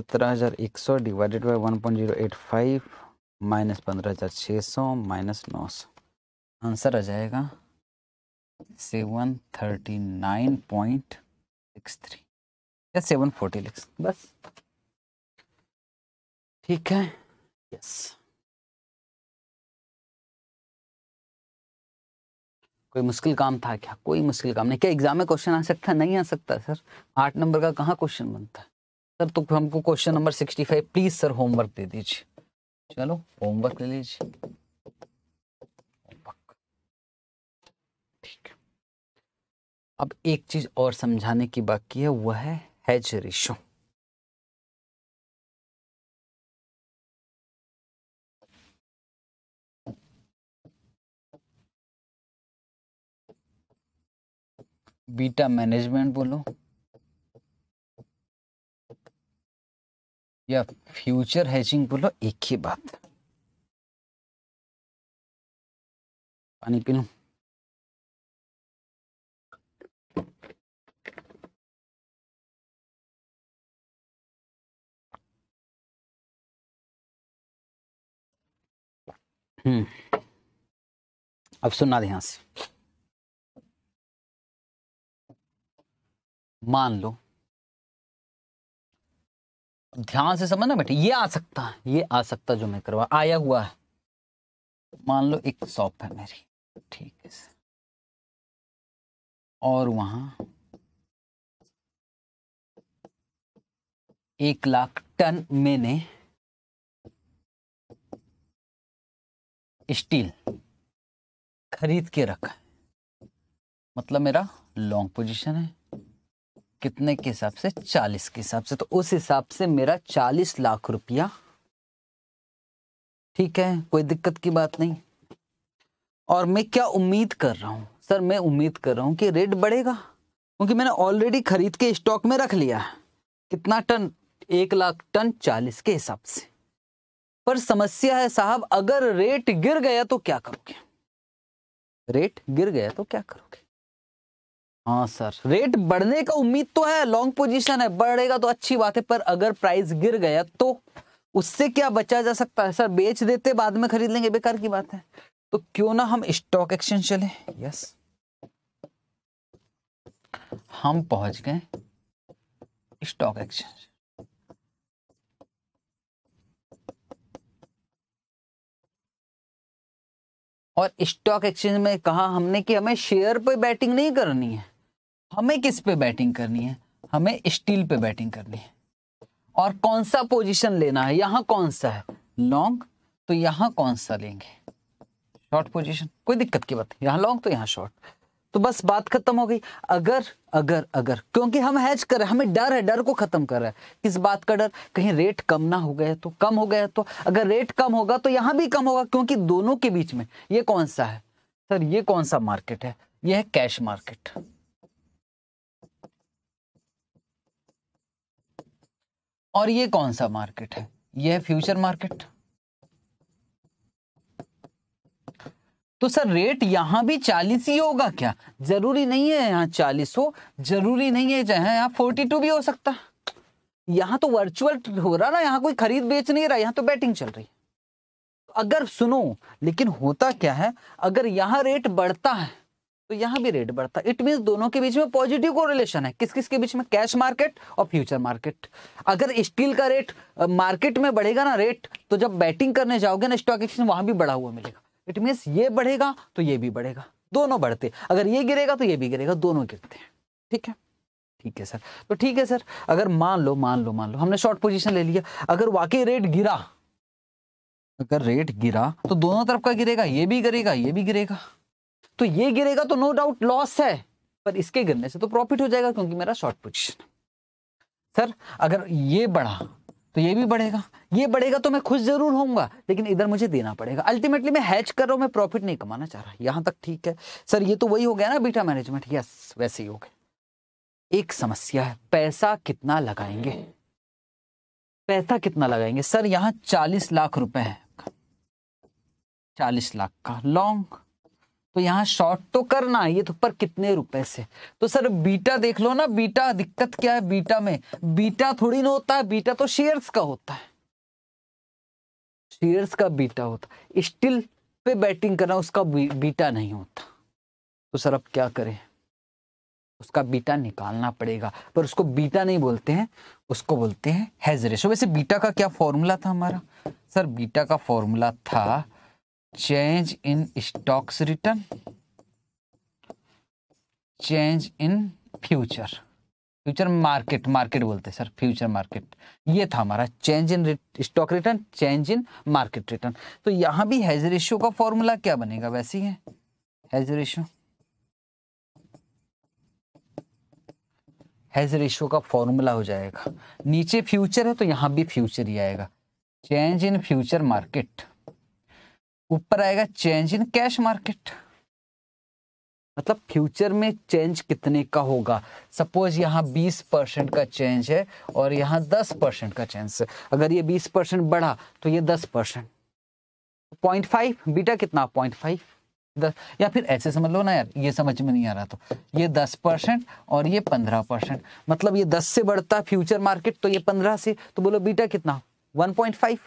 सत्रह हज़ार एक सौ divided by one point zero eight five minus पंद्रह हज़ार छः सौ माइनस नौ सौ आंसर आ जाएगा seven thirty nine point six three या सेवन फोर्टी लिख बस ठीक है यस कोई मुश्किल काम था क्या कोई मुश्किल काम नहीं क्या एग्जाम में क्वेश्चन आ सकता नहीं आ सकता सर आठ नंबर का कहाँ क्वेश्चन बनता है सर तो हमको question number sixty five please sir homework दे दीजिए चलो होमवर्क ले लीजिए अब एक चीज और समझाने की बाकी है वह है hedgerigio. बीटा मैनेजमेंट बोलो या फ्यूचर हैचिंग बोलो एक ही बात पानी पी लू हम्म। अब सुनना ध्यान से मान लो ध्यान से समझना बेटे ये आ सकता है ये आ सकता जो मैं करवा आया हुआ है मान लो एक शॉप है मेरी ठीक है और वहां एक लाख टन मैंने स्टील खरीद के रखा है मतलब मेरा लॉन्ग पोजीशन है कितने के हिसाब से चालीस के हिसाब से तो उस हिसाब से मेरा चालीस लाख रुपया ठीक है कोई दिक्कत की बात नहीं और मैं क्या उम्मीद कर रहा हूँ सर मैं उम्मीद कर रहा हूँ कि रेट बढ़ेगा क्योंकि मैंने ऑलरेडी खरीद के स्टॉक में रख लिया है कितना टन एक लाख टन चालीस के हिसाब से पर समस्या है साहब अगर रेट गिर गया तो क्या करोगे रेट गिर गया तो क्या करोगे हाँ सर रेट बढ़ने का उम्मीद तो है लॉन्ग पोजीशन है बढ़ेगा तो अच्छी बात है पर अगर प्राइस गिर गया तो उससे क्या बचा जा सकता है सर बेच देते बाद में खरीद लेंगे बेकार की बात है तो क्यों ना हम स्टॉक एक्सचेंज चले यस हम पहुंच गए स्टॉक एक्सचेंज और स्टॉक एक्सचेंज में कहा हमने कि हमें शेयर पे बैटिंग नहीं करनी है हमें किस पे बैटिंग करनी है हमें स्टील पे बैटिंग करनी है और कौन सा पोजीशन लेना है यहां कौन सा है लॉन्ग तो यहां कौन सा लेंगे शॉर्ट पोजीशन कोई दिक्कत की बात यहां लॉन्ग तो यहाँ शॉर्ट तो बस बात खत्म हो गई अगर अगर अगर क्योंकि हम हैज कर रहे हैं हमें डर है डर को खत्म कर रहा है किस बात का डर कहीं रेट कम ना हो गया तो कम हो गया तो अगर रेट कम होगा तो यहां भी कम होगा क्योंकि दोनों के बीच में ये कौन सा है सर ये कौन सा मार्केट है यह है कैश मार्केट और ये कौन सा मार्केट है यह फ्यूचर मार्केट तो सर रेट यहाँ भी चालीस ही होगा क्या जरूरी नहीं है यहाँ चालीस हो जरूरी नहीं है चाहे यहाँ फोर्टी टू भी हो सकता यहाँ तो वर्चुअल हो रहा ना यहाँ कोई खरीद बेच नहीं रहा यहाँ तो बैटिंग चल रही है अगर सुनो लेकिन होता क्या है अगर यहाँ रेट बढ़ता है तो यहाँ भी रेट बढ़ता इट मीन दोनों के बीच में पॉजिटिव कोरिलेशन है किस किस के बीच में कैश मार्केट और फ्यूचर मार्केट अगर स्टील का रेट मार्केट में बढ़ेगा ना रेट तो जब बैटिंग करने जाओगे ना स्टॉक एक्सचेंज वहां भी बढ़ा हुआ मिलेगा इट मीन्स ये बढ़ेगा तो ये भी बढ़ेगा दोनों बढ़ते अगर ये गिरेगा तो ये भी गिरेगा दोनों गिरते हैं ठीक है ठीक है सर तो ठीक है सर अगर मान लो मान लो मान लो हमने शॉर्ट पोजीशन ले लिया अगर वाकई रेट गिरा अगर रेट गिरा तो दोनों तरफ का गिरेगा ये भी गिरेगा ये भी गिरेगा तो ये गिरेगा तो नो डाउट लॉस है पर इसके गिरने से तो प्रॉफिट हो जाएगा क्योंकि मेरा शॉर्ट पोजीशन सर अगर ये बढ़ा तो ये भी बढ़ेगा ये बढ़ेगा तो मैं खुश जरूर होऊंगा लेकिन इधर मुझे देना पड़ेगा अल्टीमेटली मैं हैच कर रहा हूं मैं प्रॉफिट नहीं कमाना चाह रहा यहां तक ठीक है सर ये तो वही हो गया ना बीटा मैनेजमेंट यस वैसे ही हो गया एक समस्या है पैसा कितना लगाएंगे पैसा कितना लगाएंगे सर यहां चालीस लाख रुपए है चालीस लाख का लॉन्ग तो यहाँ शॉर्ट तो करना ये तो पर कितने रुपए से तो सर बीटा देख लो ना बीटा दिक्कत क्या है बीटा में बीटा थोड़ी ना होता है बीटा तो शेयर्स का होता है शेयर्स का बीटा होता स्टिल पे बैटिंग करना उसका बीटा नहीं होता तो सर अब क्या करें उसका बीटा निकालना पड़ेगा पर उसको बीटा नहीं बोलते हैं उसको बोलते हैं हेज रेशो वैसे बीटा का क्या फॉर्मूला था हमारा सर बीटा का फॉर्मूला था change in stocks return change in future future market market बोलते सर फ्यूचर मार्केट ये था हमारा change in stock return change in market return तो यहां भी हैज रेशियो का फॉर्मूला क्या बनेगा वैसे ही है हैज रेशियो हेज रेशियो का फॉर्मूला हो जाएगा नीचे फ्यूचर है तो यहां भी फ्यूचर ही आएगा चेंज इन फ्यूचर मार्केट ऊपर आएगा चेंज इन कैश मार्केट मतलब फ्यूचर में चेंज कितने का होगा सपोज यहाँ 20 परसेंट का चेंज है और यहाँ 10 परसेंट का चेंज है अगर ये 20 परसेंट बढ़ा तो ये 10 परसेंट पॉइंट फाइव बीटा कितना पॉइंट फाइव दस या फिर ऐसे समझ लो ना यार ये समझ में नहीं आ रहा तो ये दस परसेंट और ये पंद्रह परसेंट मतलब ये दस से बढ़ता फ्यूचर मार्केट तो ये पंद्रह से तो बोलो बीटा कितना वन पॉइंट फाइव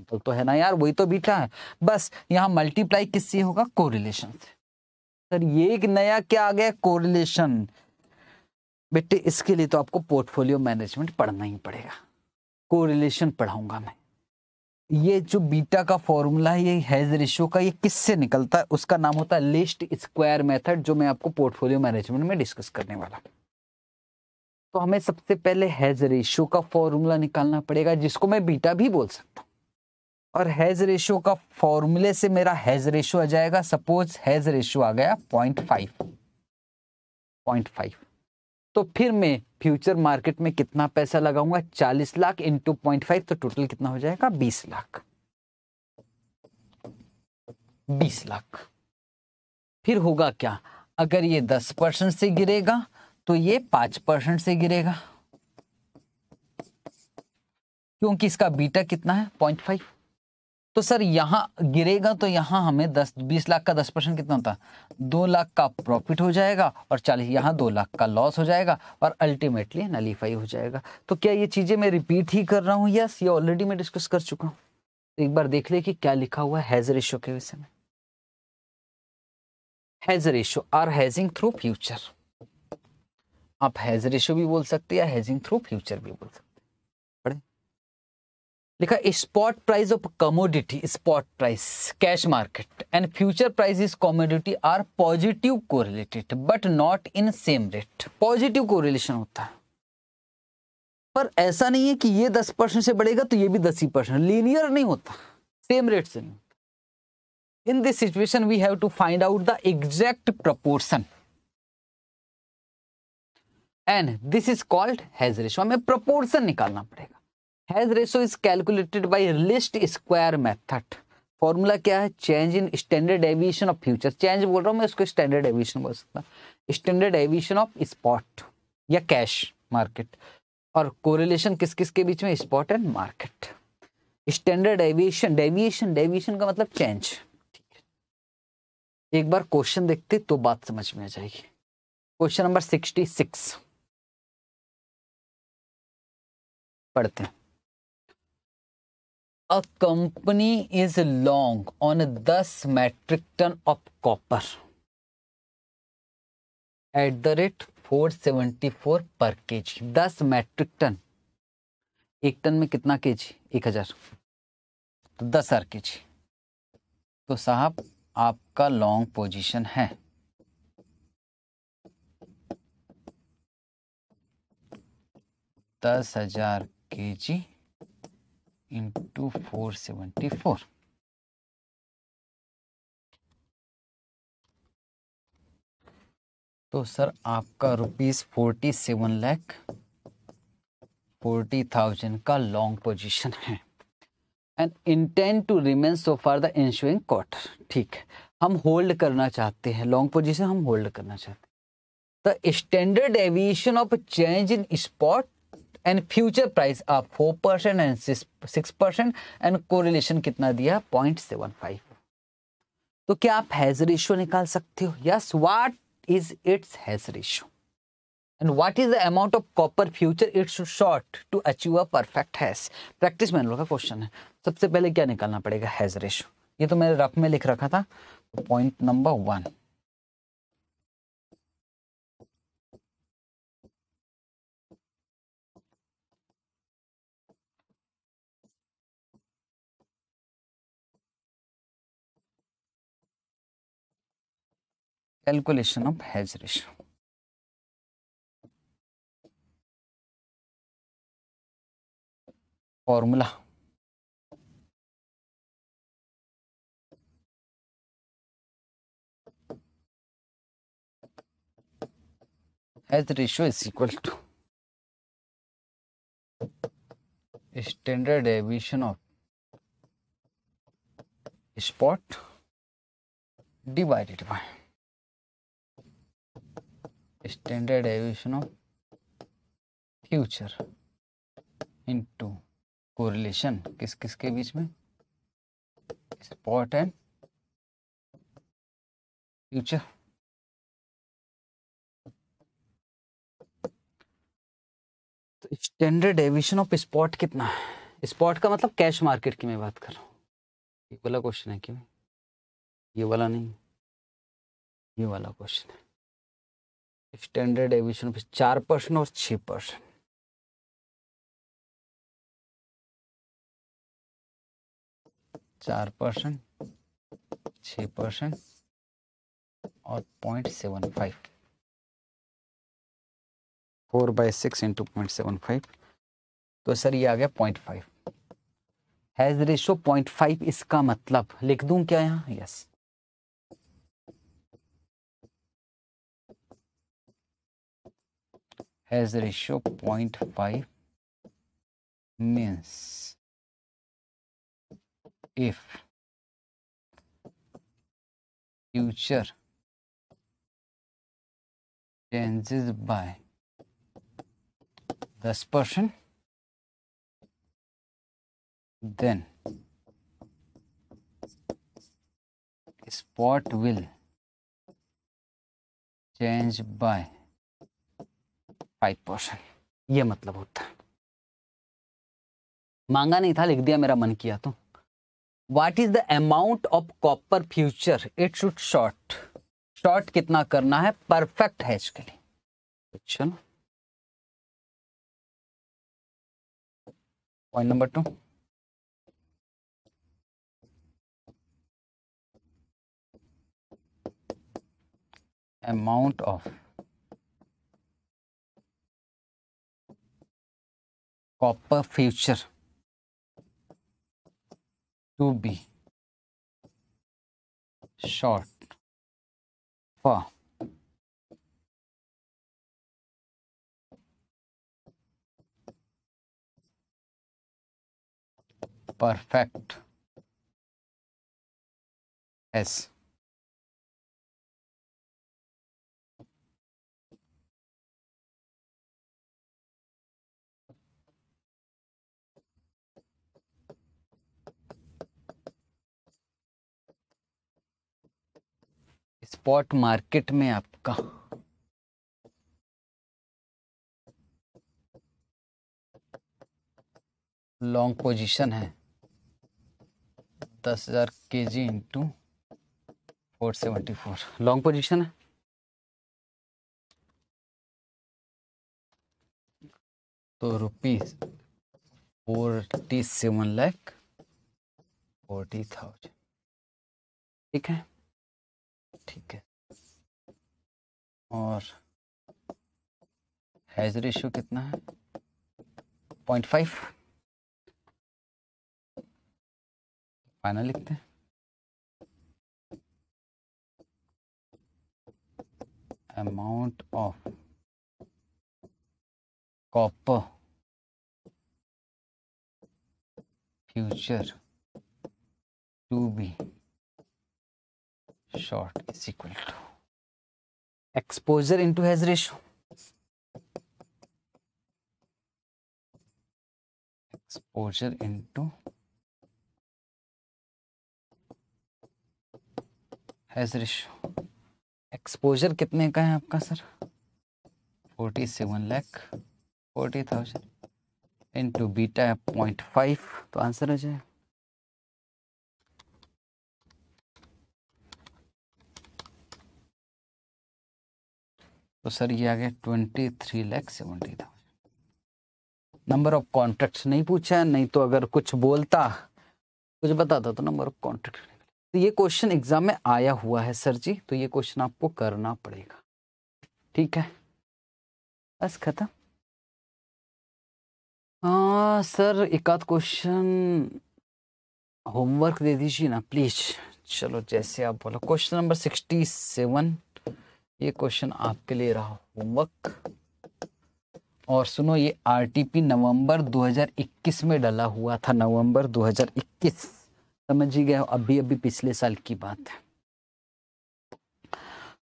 सिंपल तो, तो है ना यार वही तो बीटा है बस यहाँ मल्टीप्लाई किससे होगा कोरिलेशन से सर ये एक नया क्या आ गया कोरिलेशन बेटे इसके लिए तो आपको पोर्टफोलियो मैनेजमेंट पढ़ना ही पड़ेगा कोरिलेशन पढ़ाऊंगा मैं ये जो बीटा का फॉर्मूला है ये हैज रेशियो का ये किससे निकलता है उसका नाम होता है लिस्ट स्क्वायर मेथड जो मैं आपको पोर्टफोलियो मैनेजमेंट में डिस्कस करने वाला तो हमें सबसे पहले हैज रेशियो का फॉर्मूला निकालना पड़ेगा जिसको मैं बीटा भी बोल सकता हूँ और हैज रेशो का फॉर्मूले से मेरा हैज रेशो आ जाएगा सपोज हैज रेशो आ गया पॉइंट फाइव पॉइंट फाइव तो फिर मैं फ्यूचर मार्केट में कितना पैसा लगाऊंगा चालीस लाख इंटू पॉइंट फाइव तो टोटल कितना हो जाएगा बीस लाख बीस लाख फिर होगा क्या अगर ये दस परसेंट से गिरेगा तो ये पांच परसेंट से गिरेगा क्योंकि इसका बीटा कितना है पॉइंट फाइव तो सर यहाँ गिरेगा तो यहाँ हमें दस बीस लाख का दस परसेंट कितना होता दो लाख का प्रॉफिट हो जाएगा और चालीस यहाँ दो लाख का लॉस हो जाएगा और अल्टीमेटली नलीफाई हो जाएगा तो क्या ये चीज़ें मैं रिपीट ही कर रहा हूँ यस ये ऑलरेडी मैं डिस्कस कर चुका हूँ तो एक बार देख ले कि क्या लिखा हुआ हैज रेशो के विषय में hedge ratio or hedging through future आप हैज रेशो भी बोल सकते हैं या हैजिंग थ्रू फ्यूचर भी बोल सकते लिखा spot price of commodity spot price cash market and future price is commodity are positive related but not in same rate positive relation होता है पर ऐसा नहीं है कि ये दस परसेंट से बढ़ेगा तो ये भी दस ही परसेंट लीनियर नहीं होता सेम रेट से नहीं in this situation we have to find out the exact proportion and this is called hedge ratio हमें प्रपोर्सन निकालना पड़ेगा hedge ratio is calculated by least square method formula क्या है change in standard deviation of future change बोल रहा हूँ मैं उसको स्टैंडर्ड एविएशन बोल सकता स्टैंडर्ड एविएशन ऑफ स्पॉट या कैश मार्केट और कोरिलेशन किस किस के बीच में spot and market standard aviation deviation deviation का मतलब चेंज एक बार क्वेश्चन देखते तो बात समझ में आ जाएगी क्वेश्चन नंबर सिक्सटी सिक्स पढ़ते हैं a company is long on दस metric ton of copper at the rate four seventy four per K जी दस मैट्रिक टन एक टन में कितना के जी एक हजार तो दस हजार के जी तो साहब आपका लॉन्ग पोजिशन है दस हजार के जी into 474. तो सर आपका rupees forty seven lakh forty thousand का लॉन्ग पोजीशन है and intent to remain so for the ensuing quarter ठीक है हम होल्ड करना चाहते हैं लॉन्ग पोजीशन हम होल्ड करना चाहते हैं the standard deviation of change in spot and future price आप four percent and six percent and correlation कितना दिया पॉइंट सेवन फाइव तो क्या आप हैज रेशियो निकाल सकते हो yes what is it's hedge ratio and what is the amount of copper future it's short to achieve a perfect hedge practice manual का question है सबसे पहले क्या निकालना पड़ेगा हैज रेशियो ये तो मैंने रफ में लिख रखा था point number one calculation of hedge ratio. Formula hedge ratio is equal to standard deviation of spot divided by standard deviation of future into correlation किस किस के बीच में स्पॉट एंड फ्यूचर तो स्टैंडर्ड डेविएशन ऑफ स्पॉट कितना है spot का मतलब कैश मार्केट की मैं बात कर रहा हूँ ये वाला क्वेश्चन है क्यों ये वाला नहीं ये वाला क्वेश्चन है स्टैंडर्ड एविशन पे चार परसेंट और छ परसेंट चार परसेंट छ परसेंट और point seven five four by six into point seven five तो सर ये आ गया point five hedge ratio point five इसका मतलब लिख दूं क्या यहाँ yes yes. has ratio 0.5 means if future changes by this person then spot will change by five percent ये मतलब होता है मांगा नहीं था लिख दिया मेरा मन किया तो what is the amount of copper future it should short short कितना करना है परफेक्ट हैज के लिए चलो point number two amount of copper future to be short for perfect S spot market में आपका लॉन्ग पोजीशन है दस हजार K G into four seventy four long position है तो rupees forty seven lakh forty thousand ठीक है ठीक है और हैज रेशियो कितना है पॉइंट फाइव फाइनल लिखते हैं amount of copper future to be short is equal to exposure into hedge ratio exposure into hedge ratio exposure कितने का है आपका sir forty seven lakh forty thousand into beta point five तो answer हो जाएगा तो सर ये आ गया twenty three lakh seventy thousand number of contracts नहीं पूछा है नहीं तो अगर कुछ बोलता कुछ बताता तो नंबर ऑफ कॉन्ट्रैक्ट तो ये क्वेश्चन एग्जाम में आया हुआ है सर जी तो ये क्वेश्चन आपको करना पड़ेगा ठीक है बस खत्म हाँ सर एक आध क्वेश्चन होमवर्क दे दीजिए ना प्लीज चलो जैसे आप बोलो क्वेश्चन नंबर सिक्सटी सेवन ये क्वेश्चन आपके लिए रहा होमवर्क और सुनो ये आरटीपी नवंबर 2021 में डला हुआ था नवंबर 2021 समझ ही गया अभी अभी पिछले साल की बात है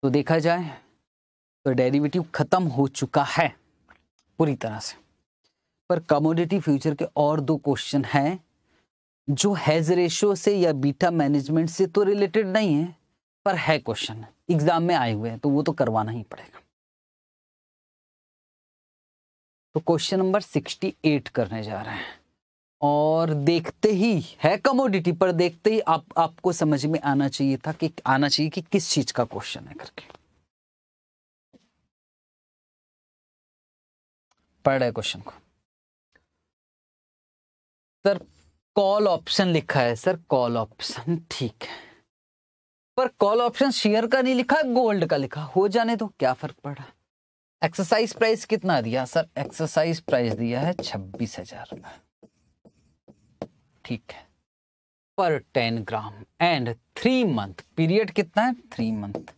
तो देखा जाए तो डेरिवेटिव खत्म हो चुका है पूरी तरह से पर कमोडिटी फ्यूचर के और दो क्वेश्चन हैं जो हैज रेशो से या बीटा मैनेजमेंट से तो रिलेटेड नहीं है पर है क्वेश्चन एग्जाम में आए हुए हैं तो वो तो करवाना ही पड़ेगा तो क्वेश्चन नंबर सिक्सटी एट करने जा रहे हैं और देखते ही है कमोडिटी पर देखते ही आप आपको समझ में आना चाहिए था कि आना चाहिए कि किस चीज का क्वेश्चन है करके पढ़ रहे क्वेश्चन को सर कॉल ऑप्शन लिखा है सर कॉल ऑप्शन ठीक है पर कॉल ऑप्शन शेयर का नहीं लिखा गोल्ड का लिखा हो जाने तो क्या फर्क पड़ा एक्सरसाइज प्राइस कितना दिया सर एक्सरसाइज प्राइस दिया है छब्बीस हजार ठीक है पर ten gram and three month period कितना है three month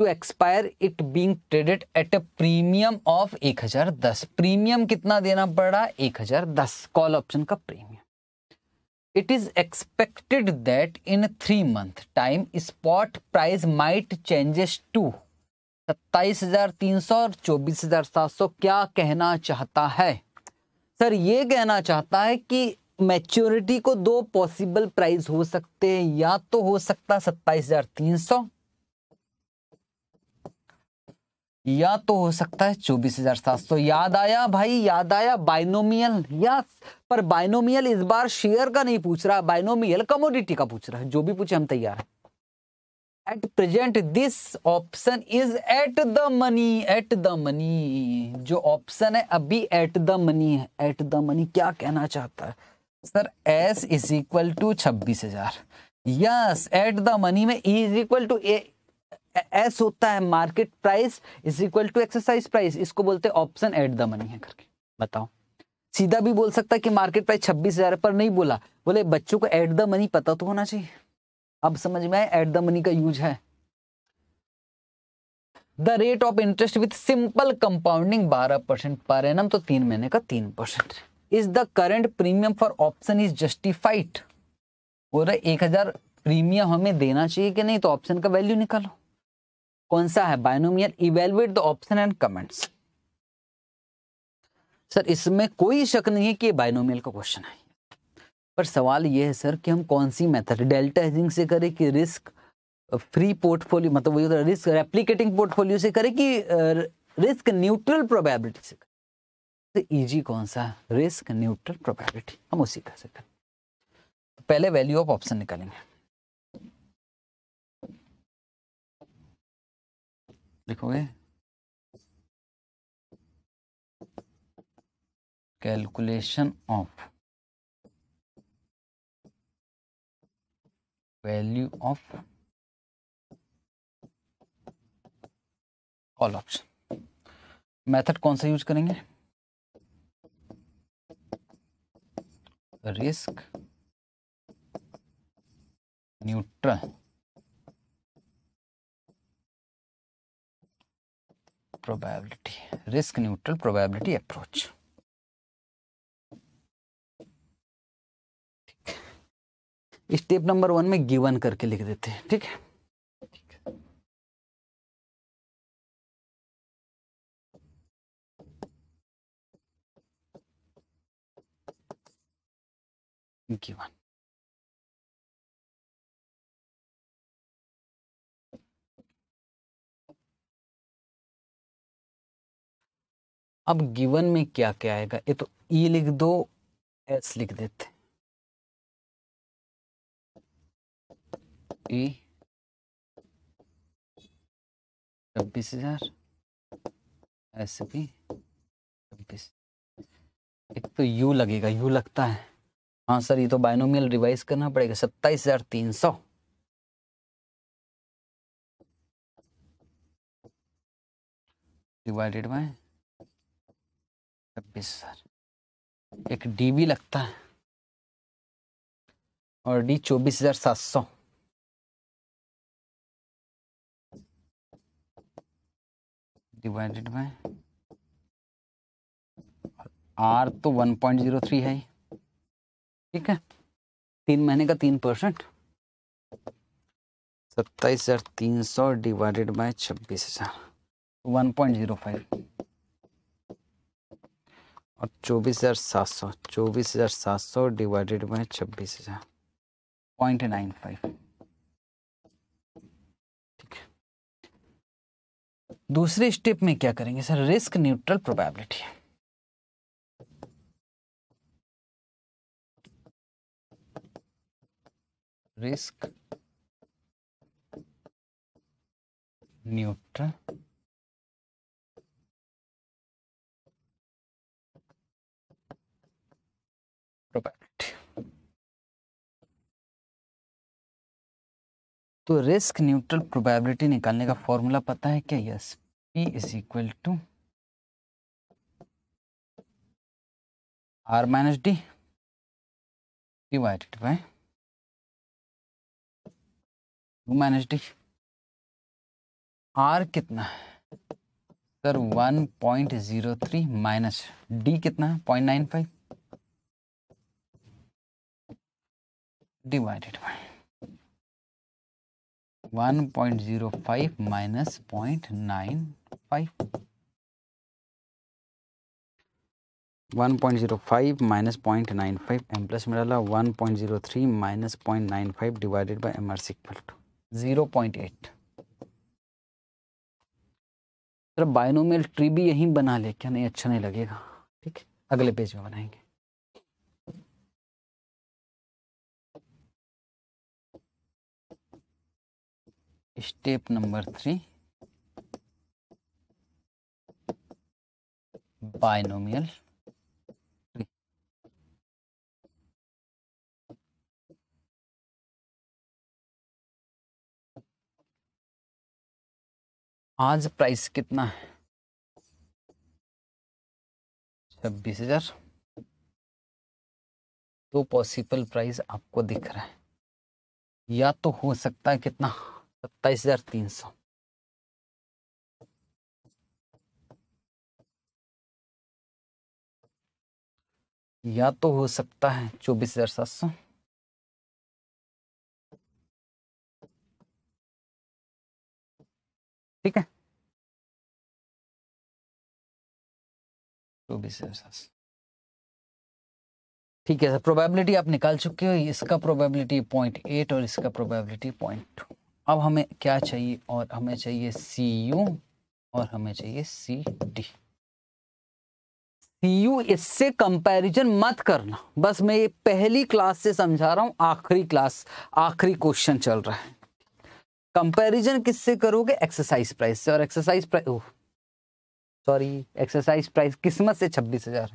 to expire it being traded at a premium of 1010 premium कितना देना पड़ा 1010 कॉल ऑप्शन का premium it is expected that in three month time spot price might changes to सत्ताईस हजार तीन सौ और चौबीस हजार सात सौ क्या कहना चाहता है सर ये कहना चाहता है कि मैच्योरिटी को दो पॉसिबल प्राइस हो सकते हैं या तो हो सकता सत्ताईस हजार तीन सौ या तो हो सकता है चौबीस हजार सात सौ याद आया भाई याद आया बाइनोमियल या पर बाइनोमियल इस बार शेयर का नहीं पूछ रहा बाइनोमियल कमोडिटी का पूछ रहा है जो भी पूछे हम तैयार हैं at present this option is at the money at the money जो ऑप्शन है अभी एट द मनी है एट द मनी क्या कहना चाहता है sir S is equal to छब्बीस हजार यस एट द मनी में is equal to A S होता है market price is equal to exercise price इसको बोलते ऑप्शन एट द मनी है करके बताओ सीधा भी बोल सकता है कि मार्केट प्राइस छब्बीस हजार पर नहीं बोला बोले बच्चों को एट द मनी पता तो होना चाहिए अब समझ में आए एट द मनी का यूज है the rate of interest with simple compounding बारह परसेंट पर एनम तो तीन महीने का तीन percent is the current premium for option is justified रहे एक हजार प्रीमियम हमें देना चाहिए कि नहीं तो ऑप्शन का वैल्यू निकालो कौन सा है binomial evaluate the option and comments sir इसमें कोई शक नहीं है कि बायनोमियल का क्वेश्चन है पर सवाल यह है सर कि हम कौन सी मेथड डेल्टा हेजिंग से करें कि रिस्क फ्री पोर्टफोलियो मतलब वो रिस्क रेप्लीकेटिंग पोर्टफोलियो से करें कि रिस्क न्यूट्रल प्रोबेबिलिटी से करें तो ईजी e कौन सा रिस्क न्यूट्रल प्रोबेबिलिटी हम उसी कर सकते करें पहले वैल्यू ऑफ ऑप्शन निकालेंगे लिखोगे calculation of value of call option method कौन सा यूज करेंगे risk neutral probability risk neutral probability approach step number one में गिवन करके लिख देते हैं ठीक है गिवन अब गिवन में क्या क्या आएगा ये तो ई e लिख दो एस लिख देते ई e, छब्बीस हजार एस भी छब्बीस एक तो यू लगेगा यू लगता है हाँ सर ये तो बायनोमियल रिवाइज करना पड़ेगा सत्ताईस हजार तीन सौ डिवाइडेड बाय छब्बीस हजार एक डी भी लगता है और डी चौबीस हजार सात सौ डिवाइडेड बाई आर तो वन पॉइंट जीरो थ्री है ठीक है तीन महीने का तीन परसेंट सत्ताईस हजार तीन सौ डिवाइडेड बाय छब्बीस हजार वन पॉइंट जीरो फाइव और चौबीस हज़ार सात सौ चौबीस हज़ार सात सौ डिवाइडेड बाई छब्बीस हज़ार पॉइंट नाइन फाइव ठीक है दूसरे स्टेप में क्या करेंगे sir risk neutral probability risk neutral तो रिस्क न्यूट्रल प्रोबेबिलिटी निकालने का फॉर्मूला पता है क्या yes P is equal to R minus D divided by two minus D R कितना है sir one point zero three minus D कितना है point nine five divided by one point zero five minus point nine five one point zero five minus point nine five M plus में डाला one point zero three minus point nine five divided by M R C equal to zero point eight sir binomial tree भी यहीं बना ले क्या नहीं अच्छा नहीं लगेगा ठीक है अगले पेज में बनाएंगे स्टेप नंबर थ्री बायनोमियल आज प्राइस कितना है छब्बीस हजार तो पॉसिबल प्राइस आपको दिख रहा है या तो हो सकता है कितना सत्ताईस हजार तीन सौ या तो हो सकता है चौबीस हजार सात सौ ठीक है चौबीस हजार सात सौ ठीक है सर प्रोबेबिलिटी आप निकाल चुके हो इसका प्रोबेबिलिटी पॉइंट एट और इसका प्रोबेबिलिटी पॉइंट टू अब हमें क्या चाहिए और हमें चाहिए सी यू और हमें चाहिए सी डी सी यू इससे कंपैरिजन मत करना बस मैं ये पहली क्लास से समझा रहा हूं आखिरी क्लास आखिरी क्वेश्चन चल रहा है कंपैरिजन किससे करोगे एक्सरसाइज प्राइस से और exercise price sorry exercise price किस्मत से छब्बीस हजार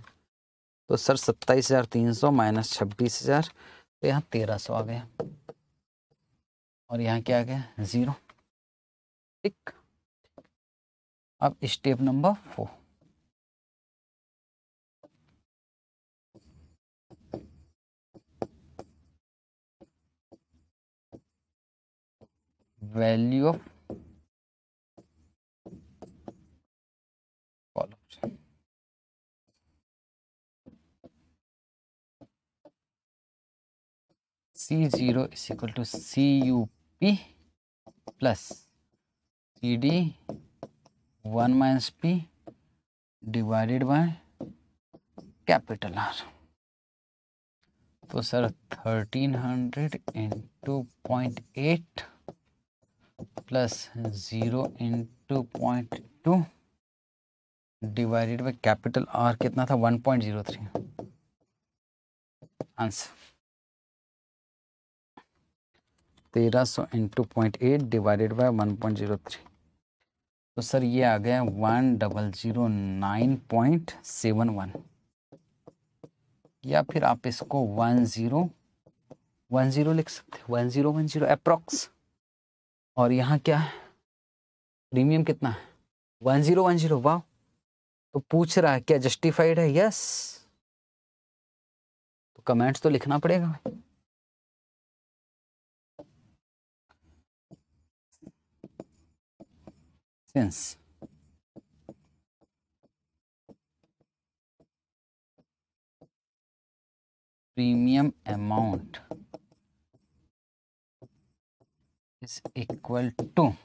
तो सर सत्ताईस हजार तीन सौ माइनस छब्बीस हजार तो यहाँ तेरह सौ आ गया और यहाँ क्या आ गया ज़ीरो एक अब step number four value of C zero is equal to C U P plus C D one minus P divided by capital R तो sir thirteen hundred into point eight plus zero into point two divided by capital R कितना था one point zero three answer तेरह सौ into point eight divided by one point zero three तो sir ये आ गया one double zero nine point seven one या फिर आप इसको वन ज़ीरो वन ज़ीरो लिख सकते हैं one zero one zero approx और यहाँ क्या है प्रीमियम कितना है वन ज़ीरो वन ज़ीरो वाह तो पूछ रहा है क्या जस्टिफाइड है यस तो कमेंट्स तो लिखना पड़ेगा भाई sense. Premium amount is equal to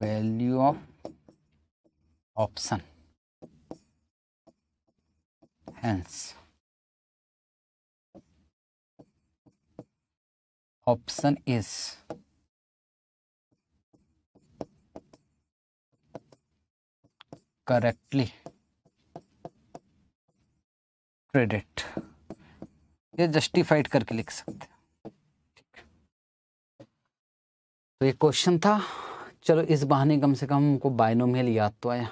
value of option hence option is correctly credit ये जस्टिफाइड करके लिख सकते हैं तो ये क्वेश्चन था चलो इस बहाने कम से कम हमको बायनोमियल याद तो आया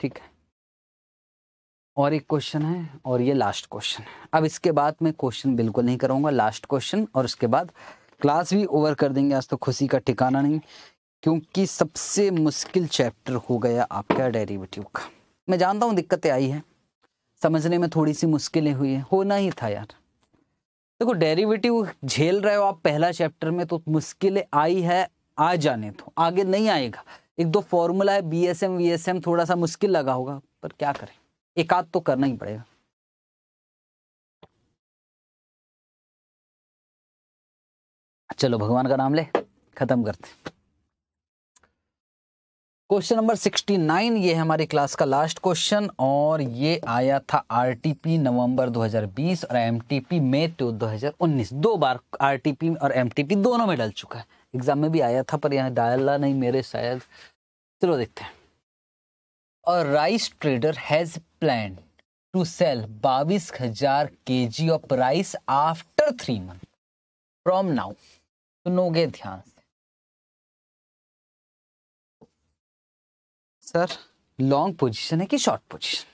ठीक है और एक क्वेश्चन है और ये लास्ट क्वेश्चन है अब इसके बाद मैं क्वेश्चन बिल्कुल नहीं करूँगा लास्ट क्वेश्चन और उसके बाद क्लास भी ओवर कर देंगे आज तो खुशी का ठिकाना नहीं क्योंकि सबसे मुश्किल चैप्टर हो गया आपका डेरिवेटिव का मैं जानता हूँ दिक्कतें आई हैं समझने में थोड़ी सी मुश्किलें हुई हैं होना ही था यार देखो तो डेरिवेटिव झेल रहे हो आप पहला चैप्टर में तो मुश्किलें आई है आ जाने तो आगे नहीं आएगा एक दो फॉर्मूला है B S M V S M थोड़ा सा मुश्किल लगा होगा पर क्या करें एकाध तो करना ही पड़ेगा चलो भगवान का नाम ले खत्म करते क्वेश्चन नंबर 69 ये हमारी क्लास का लास्ट क्वेश्चन और ये आया था आरटीपी नवंबर 2020 और एमटीपी मई तो 2019 दो बार आरटीपी और एमटीपी दोनों में डल चुका है एग्जाम में भी आया था पर यहाँ डाला नहीं मेरे शायद चलो देखते हैं trader has plan to sell to हजार K G of rice after three month from now सुनोगे ध्यान से सर लॉन्ग पोजीशन है कि शॉर्ट पोजीशन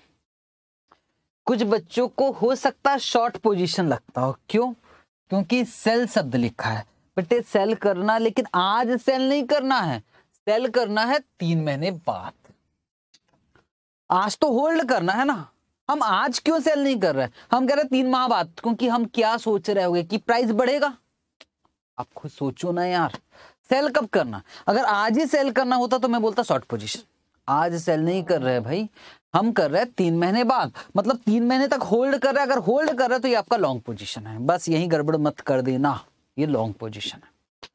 कुछ बच्चों को हो सकता है शॉर्ट पोजीशन लगता हो क्यों क्योंकि सेल शब्द लिखा है बेटे सेल करना लेकिन आज सेल नहीं करना है सेल करना है तीन महीने बाद आज तो होल्ड करना है ना हम आज क्यों सेल नहीं कर रहे हम कह रहे तीन माह बाद क्योंकि हम क्या सोच रहे होंगे कि प्राइस बढ़ेगा आप खुद सोचो ना यार सेल कब करना अगर आज ही सेल करना होता तो मैं बोलता शॉर्ट पोजीशन आज सेल नहीं कर रहे भाई हम कर रहे हैं तीन महीने बाद मतलब तीन महीने तक होल्ड कर रहे हैं अगर होल्ड कर रहे हैं तो ये आपका लॉन्ग पोजीशन है बस यही गड़बड़ मत कर देना ये लॉन्ग पोजीशन है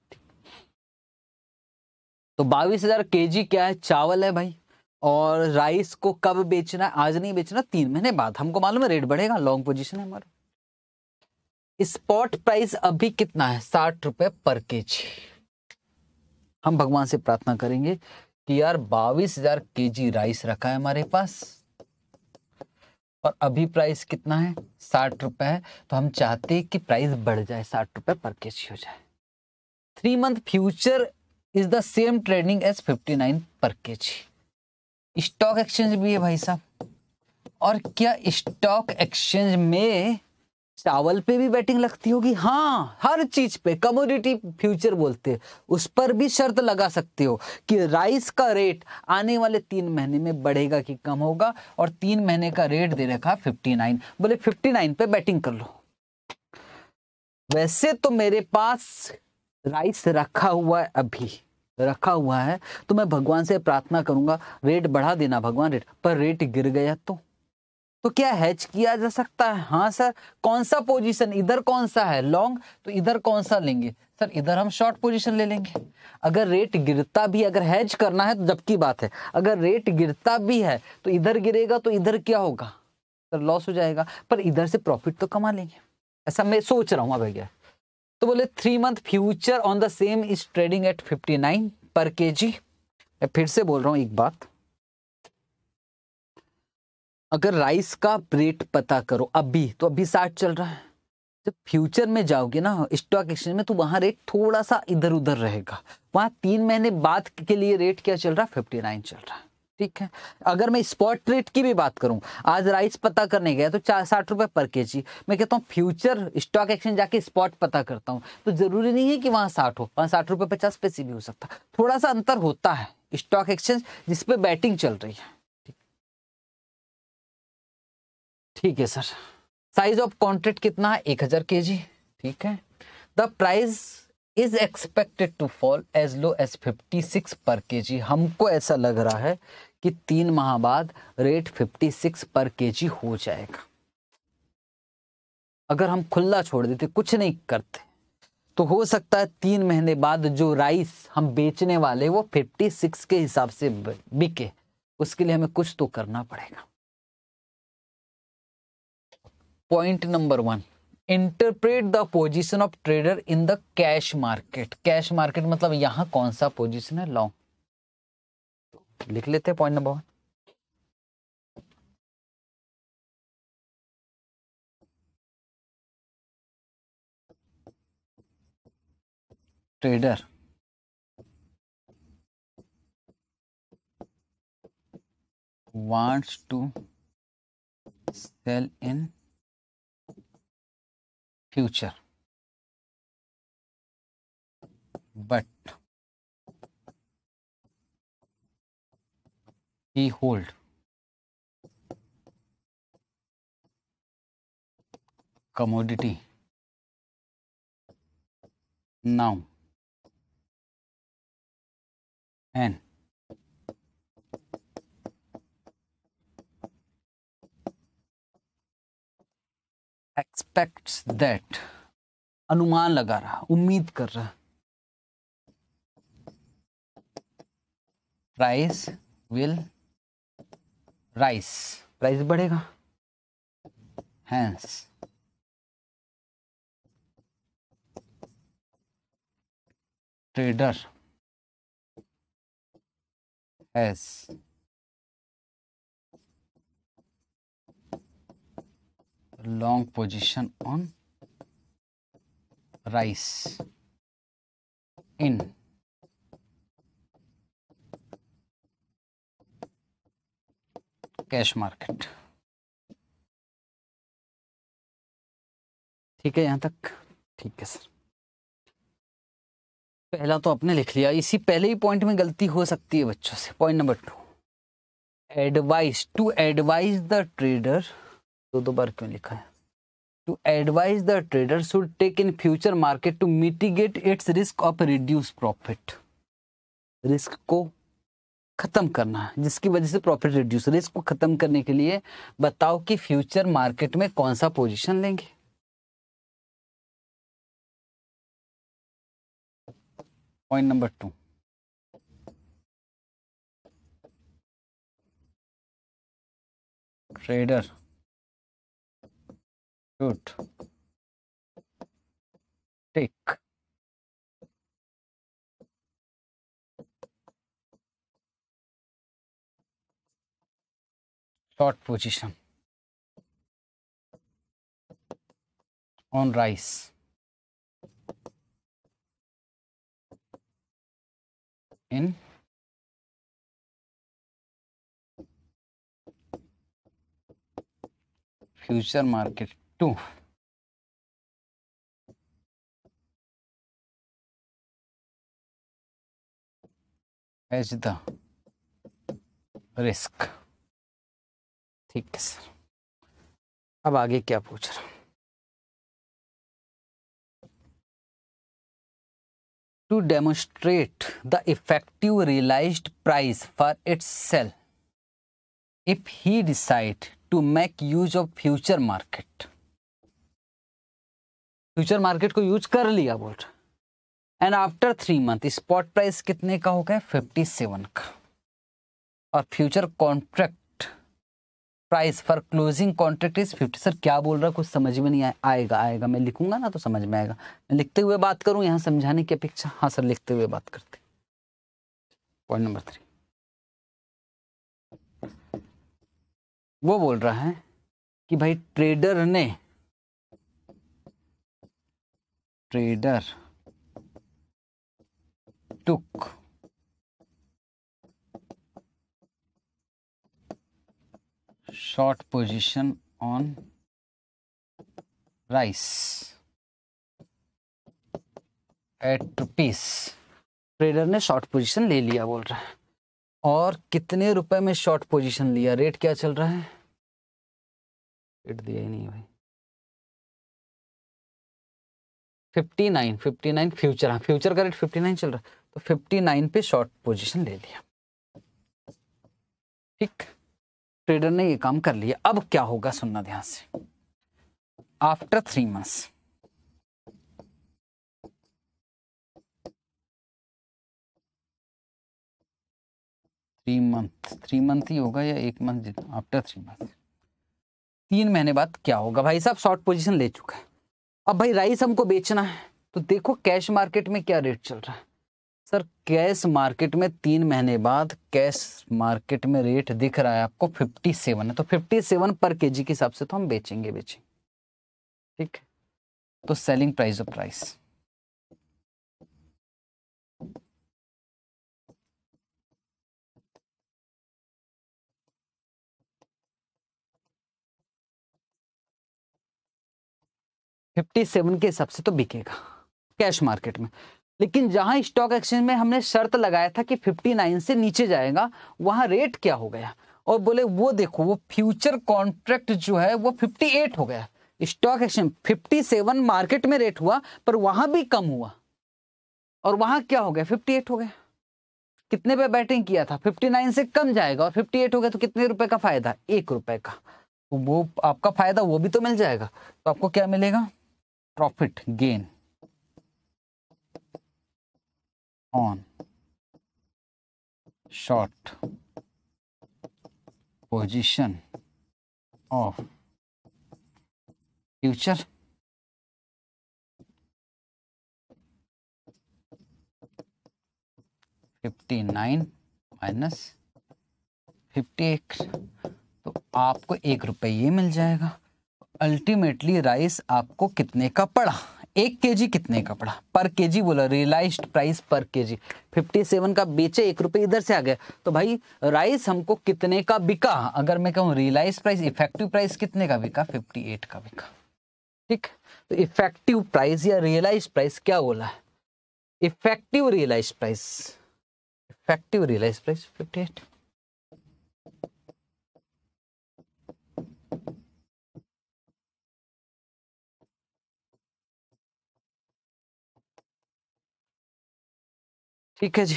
तो बाईस हजार के जी क्या है चावल है भाई और राइस को कब बेचना आज नहीं बेचना तीन महीने बाद हमको मालूम है रेट बढ़ेगा लॉन्ग पोजिशन है हमारा स्पॉट प्राइस अभी कितना है साठ रुपए पर के जी हम भगवान से प्रार्थना करेंगे कि यार बाईस हजार के जी राइस रखा है हमारे पास और अभी प्राइस कितना है साठ रुपए है तो हम चाहते हैं कि प्राइस बढ़ जाए साठ रुपए पर के जी हो जाए three month future is the same trading as fifty nine पर के जी स्टॉक एक्सचेंज भी है भाई साहब और क्या स्टॉक एक्सचेंज में चावल पे भी बैटिंग लगती होगी हाँ हर चीज पे कमोडिटी फ्यूचर बोलते हैं उस पर भी शर्त लगा सकते हो कि राइस का रेट आने वाले तीन महीने में बढ़ेगा कि कम होगा और तीन महीने का रेट दे रखा फिफ्टी नाइन बोले फिफ्टी नाइन पे बैटिंग कर लो वैसे तो मेरे पास राइस रखा हुआ है अभी रखा हुआ है तो मैं भगवान से प्रार्थना करूंगा रेट बढ़ा देना भगवान रेट पर रेट गिर गया तो तो क्या हैच किया जा सकता है हाँ सर कौन सा पोजीशन इधर कौन सा है लॉन्ग तो इधर कौन सा लेंगे सर इधर हम शॉर्ट पोजीशन ले लेंगे अगर रेट गिरता भी अगर हैच करना है तो जब की बात है अगर रेट गिरता भी है तो इधर गिरेगा तो इधर क्या होगा सर लॉस हो जाएगा पर इधर से प्रॉफिट तो कमा लेंगे ऐसा मैं सोच रहा हूँ भैया तो बोले three month future on the same is trading at fifty nine पर के जी मैं फिर से बोल रहा हूं एक बात अगर राइस का रेट पता करो अभी तो अभी साठ चल रहा है जब फ्यूचर में जाओगे ना स्टॉक एक्सचेंज में तो वहां रेट थोड़ा सा इधर उधर रहेगा वहां तीन महीने बाद के लिए रेट क्या चल रहा है फिफ्टी नाइन चल रहा है ठीक है अगर मैं स्पॉट रेट की भी बात करूं आज राइस पता करने गया तो चार साठ रुपये पर के जी मैं कहता हूं फ्यूचर स्टॉक एक्सचेंज जाके स्पॉट पता करता हूं तो ज़रूरी नहीं है कि वहां साठ हो वहाँ साठ रुपये पचास पैसे भी हो सकता थोड़ा सा अंतर होता है स्टॉक एक्सचेंज जिसपे बैटिंग चल रही है ठीक है सर साइज ऑफ कॉन्ट्रेक्ट कितना है एक हज़ार के जी ठीक है the price is expected to fall as low as fifty six पर के जी हमको ऐसा लग रहा है कि तीन माह बाद रेट 56 पर केजी हो जाएगा अगर हम खुला छोड़ देते कुछ नहीं करते तो हो सकता है तीन महीने बाद जो राइस हम बेचने वाले वो 56 के हिसाब से बिके उसके लिए हमें कुछ तो करना पड़ेगा point number one interpret the position of trader in the cash market cash market मतलब यहां कौन सा पोजीशन है लॉन्ग लिख लेते हैं point number one trader wants to sell in future but he hold commodity now and expects that अनुमान लगा रहा उम्मीद कर रहा प्राइस विल राइस प्राइस बढ़ेगा hence trader has long position on rice in cash market ठीक है यहाँ तक ठीक है सर पहला तो आपने लिख लिया इसी पहले ही पॉइंट में गलती हो सकती है बच्चों से point number two advise to advise the trader दो दो बार क्यों लिखा है to advise the trader should take in future market to mitigate its risk of reduce profit risk को ख़त्म करना जिसकी वजह से प्रॉफिट रिड्यूसर है इसको ख़त्म करने के लिए बताओ कि फ्यूचर मार्केट में कौन सा पोजीशन लेंगे point number two trader should take short position on rice in future market too. As the risk. ठीक है सर अब आगे क्या पूछ रहा to demonstrate the effective realise price for its sale if he decide to make use of future market future market को use कर लिया बोल and after three month spot price कितने का हो गया फिफ्टी सेवन का और future contract price for closing contract is fifty sir क्या बोल रहा है कुछ समझ में नहीं आ, आएगा आएगा मैं लिखूंगा ना तो समझ में आएगा मैं लिखते हुए बात करूं यहां समझाने की अपेक्षा हाँ सर लिखते हुए बात करते पॉइंट नंबर थ्री वो बोल रहा है कि भाई ट्रेडर ने trader took short position on rice at rupees trader ने शॉर्ट पोजिशन ले लिया बोल रहा है और कितने रुपए में शॉर्ट पोजीशन लिया रेट क्या चल रहा है रेट दिया ही नहीं भाई fifty nine fifty nine future हाँ फ्यूचर का रेट फिफ्टी नाइन चल रहा है तो फिफ्टी नाइन पे शॉर्ट पोजीशन ले लिया ठीक ट्रेडर ने ये काम कर लिया अब क्या होगा सुनना ध्यान से after three months three month three month ही होगा या एक मंथ जितना आफ्टर थ्री मंथ तीन महीने बाद क्या होगा भाई साहब शॉर्ट पोजीशन ले चुका है अब भाई राइस हमको बेचना है तो देखो कैश मार्केट में क्या रेट चल रहा है सर कैश मार्केट में तीन महीने बाद कैश मार्केट में रेट दिख रहा है आपको 57 है तो 57 पर केजी के हिसाब से तो हम बेचेंगे बेचेंगे ठीक तो selling price of price fifty seven के हिसाब से तो बिकेगा कैश मार्केट में लेकिन जहां स्टॉक एक्सचेंज में हमने शर्त लगाया था कि 59 से नीचे जाएगा वहां रेट क्या हो गया और बोले वो देखो वो फ्यूचर कॉन्ट्रैक्ट जो है वो 58 हो गया स्टॉक एक्सचेंज 57 मार्केट में रेट हुआ पर वहां भी कम हुआ और वहां क्या हो गया 58 हो गया कितने पे बैटिंग किया था 59 से कम जाएगा और 58 हो गया तो कितने रुपए का फायदा एक रुपए का तो वो आपका फायदा वो भी तो मिल जाएगा तो आपको क्या मिलेगा profit gain on short position of future fifty nine minus fifty एक तो आपको एक रुपये मिल जाएगा अल्टीमेटली राइस आपको कितने का पड़ा एक केजी कितने का पड़ा पर केजी बोला रियलाइज्ड प्राइस पर केजी 57 का बेचे एक रुपए इधर से आ गया तो भाई राइस हमको कितने का बिका अगर मैं कहूँ रियलाइज प्राइस इफेक्टिव प्राइस कितने का बिका 58 का बिका ठीक तो इफेक्टिव प्राइस या रियलाइज प्राइस क्या बोला effective realise price effective realise price 58 ठीक है जी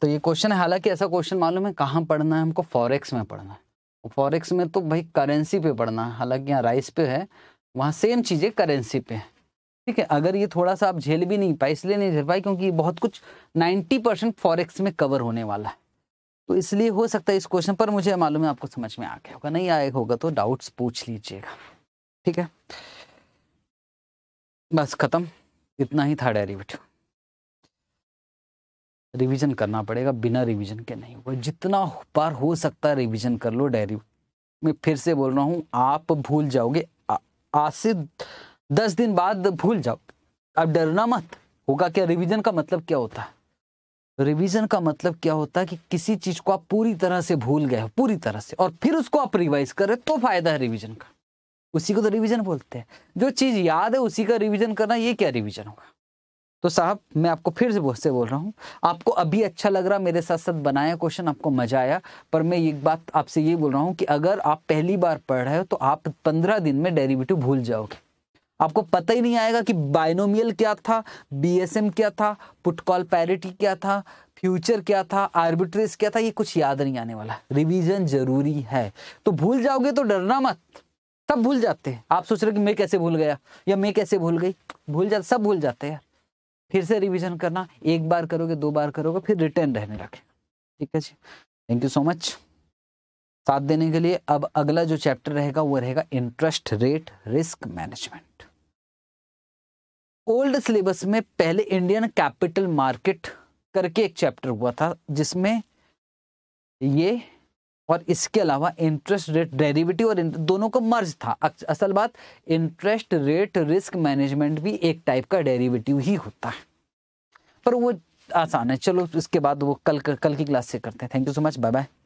तो ये क्वेश्चन है हालांकि ऐसा क्वेश्चन मालूम है कहाँ पढ़ना है हमको फॉरेक्स में पढ़ना है फॉरेक्स में तो भाई करेंसी पे पढ़ना है हालांकि यहाँ राइस पे है वहाँ सेम चीज़ें करेंसी पे है ठीक है अगर ये थोड़ा सा आप झेल भी नहीं पाए इसलिए नहीं झेल पाए क्योंकि बहुत कुछ नाइन्टी परसेंट फॉरेक्स में कवर होने वाला है तो इसलिए हो सकता है इस क्वेश्चन पर मुझे मालूम है आपको समझ में आ गया होगा नहीं आया होगा तो डाउट्स पूछ लीजिएगा ठीक है बस ख़त्म इतना ही था डेरिवेटिव रिवीजन करना पड़ेगा बिना रिवीजन के नहीं हुआ जितना बार हो सकता है रिवीजन कर लो डायरी मैं फिर से बोल रहा हूँ आप भूल जाओगे आज से दस दिन बाद भूल जाओ अब डरना मत होगा क्या रिवीजन का मतलब क्या होता है रिवीजन का मतलब क्या होता है कि किसी चीज को आप पूरी तरह से भूल गए हो पूरी तरह से और फिर उसको आप रिवाइज करें तो फायदा है रिवीजन का उसी को तो रिवीजन बोलते हैं जो चीज याद है उसी का रिवीजन करना ये क्या रिवीजन होगा तो साहब मैं आपको फिर से से बोल रहा हूँ आपको अभी अच्छा लग रहा मेरे साथ साथ बनाया क्वेश्चन आपको मजा आया पर मैं एक बात आपसे ये बोल रहा हूँ कि अगर आप पहली बार पढ़ रहे हो तो आप पंद्रह दिन में डेरिवेटिव भूल जाओगे आपको पता ही नहीं आएगा कि बाइनोमियल क्या था बी क्या था पुटकॉल पैरिटी क्या था फ्यूचर क्या था आर्बिट्रेस क्या था ये कुछ याद नहीं आने वाला रिविजन जरूरी है तो भूल जाओगे तो डरना मत सब भूल जाते हैं आप सोच रहे हो कि मैं कैसे भूल गया या मैं कैसे भूल गई भूल जाते सब भूल जाते हैं फिर से रिविजन करना एक बार करोगे दो बार करोगे फिर रिटर्न रहने लगे ठीक है जी थैंक यू सो मच साथ देने के लिए अब अगला जो चैप्टर रहेगा वो रहेगा interest rate risk management old syllabus में पहले इंडियन कैपिटल मार्केट करके एक चैप्टर हुआ था जिसमें ये और इसके अलावा इंटरेस्ट रेट डेरिवेटिव और दोनों का मर्ज था असल बात इंटरेस्ट रेट रिस्क मैनेजमेंट भी एक टाइप का डेरिवेटिव ही होता है पर वो आसान है चलो इसके बाद वो कल कल की क्लास से करते हैं thank you so much bye bye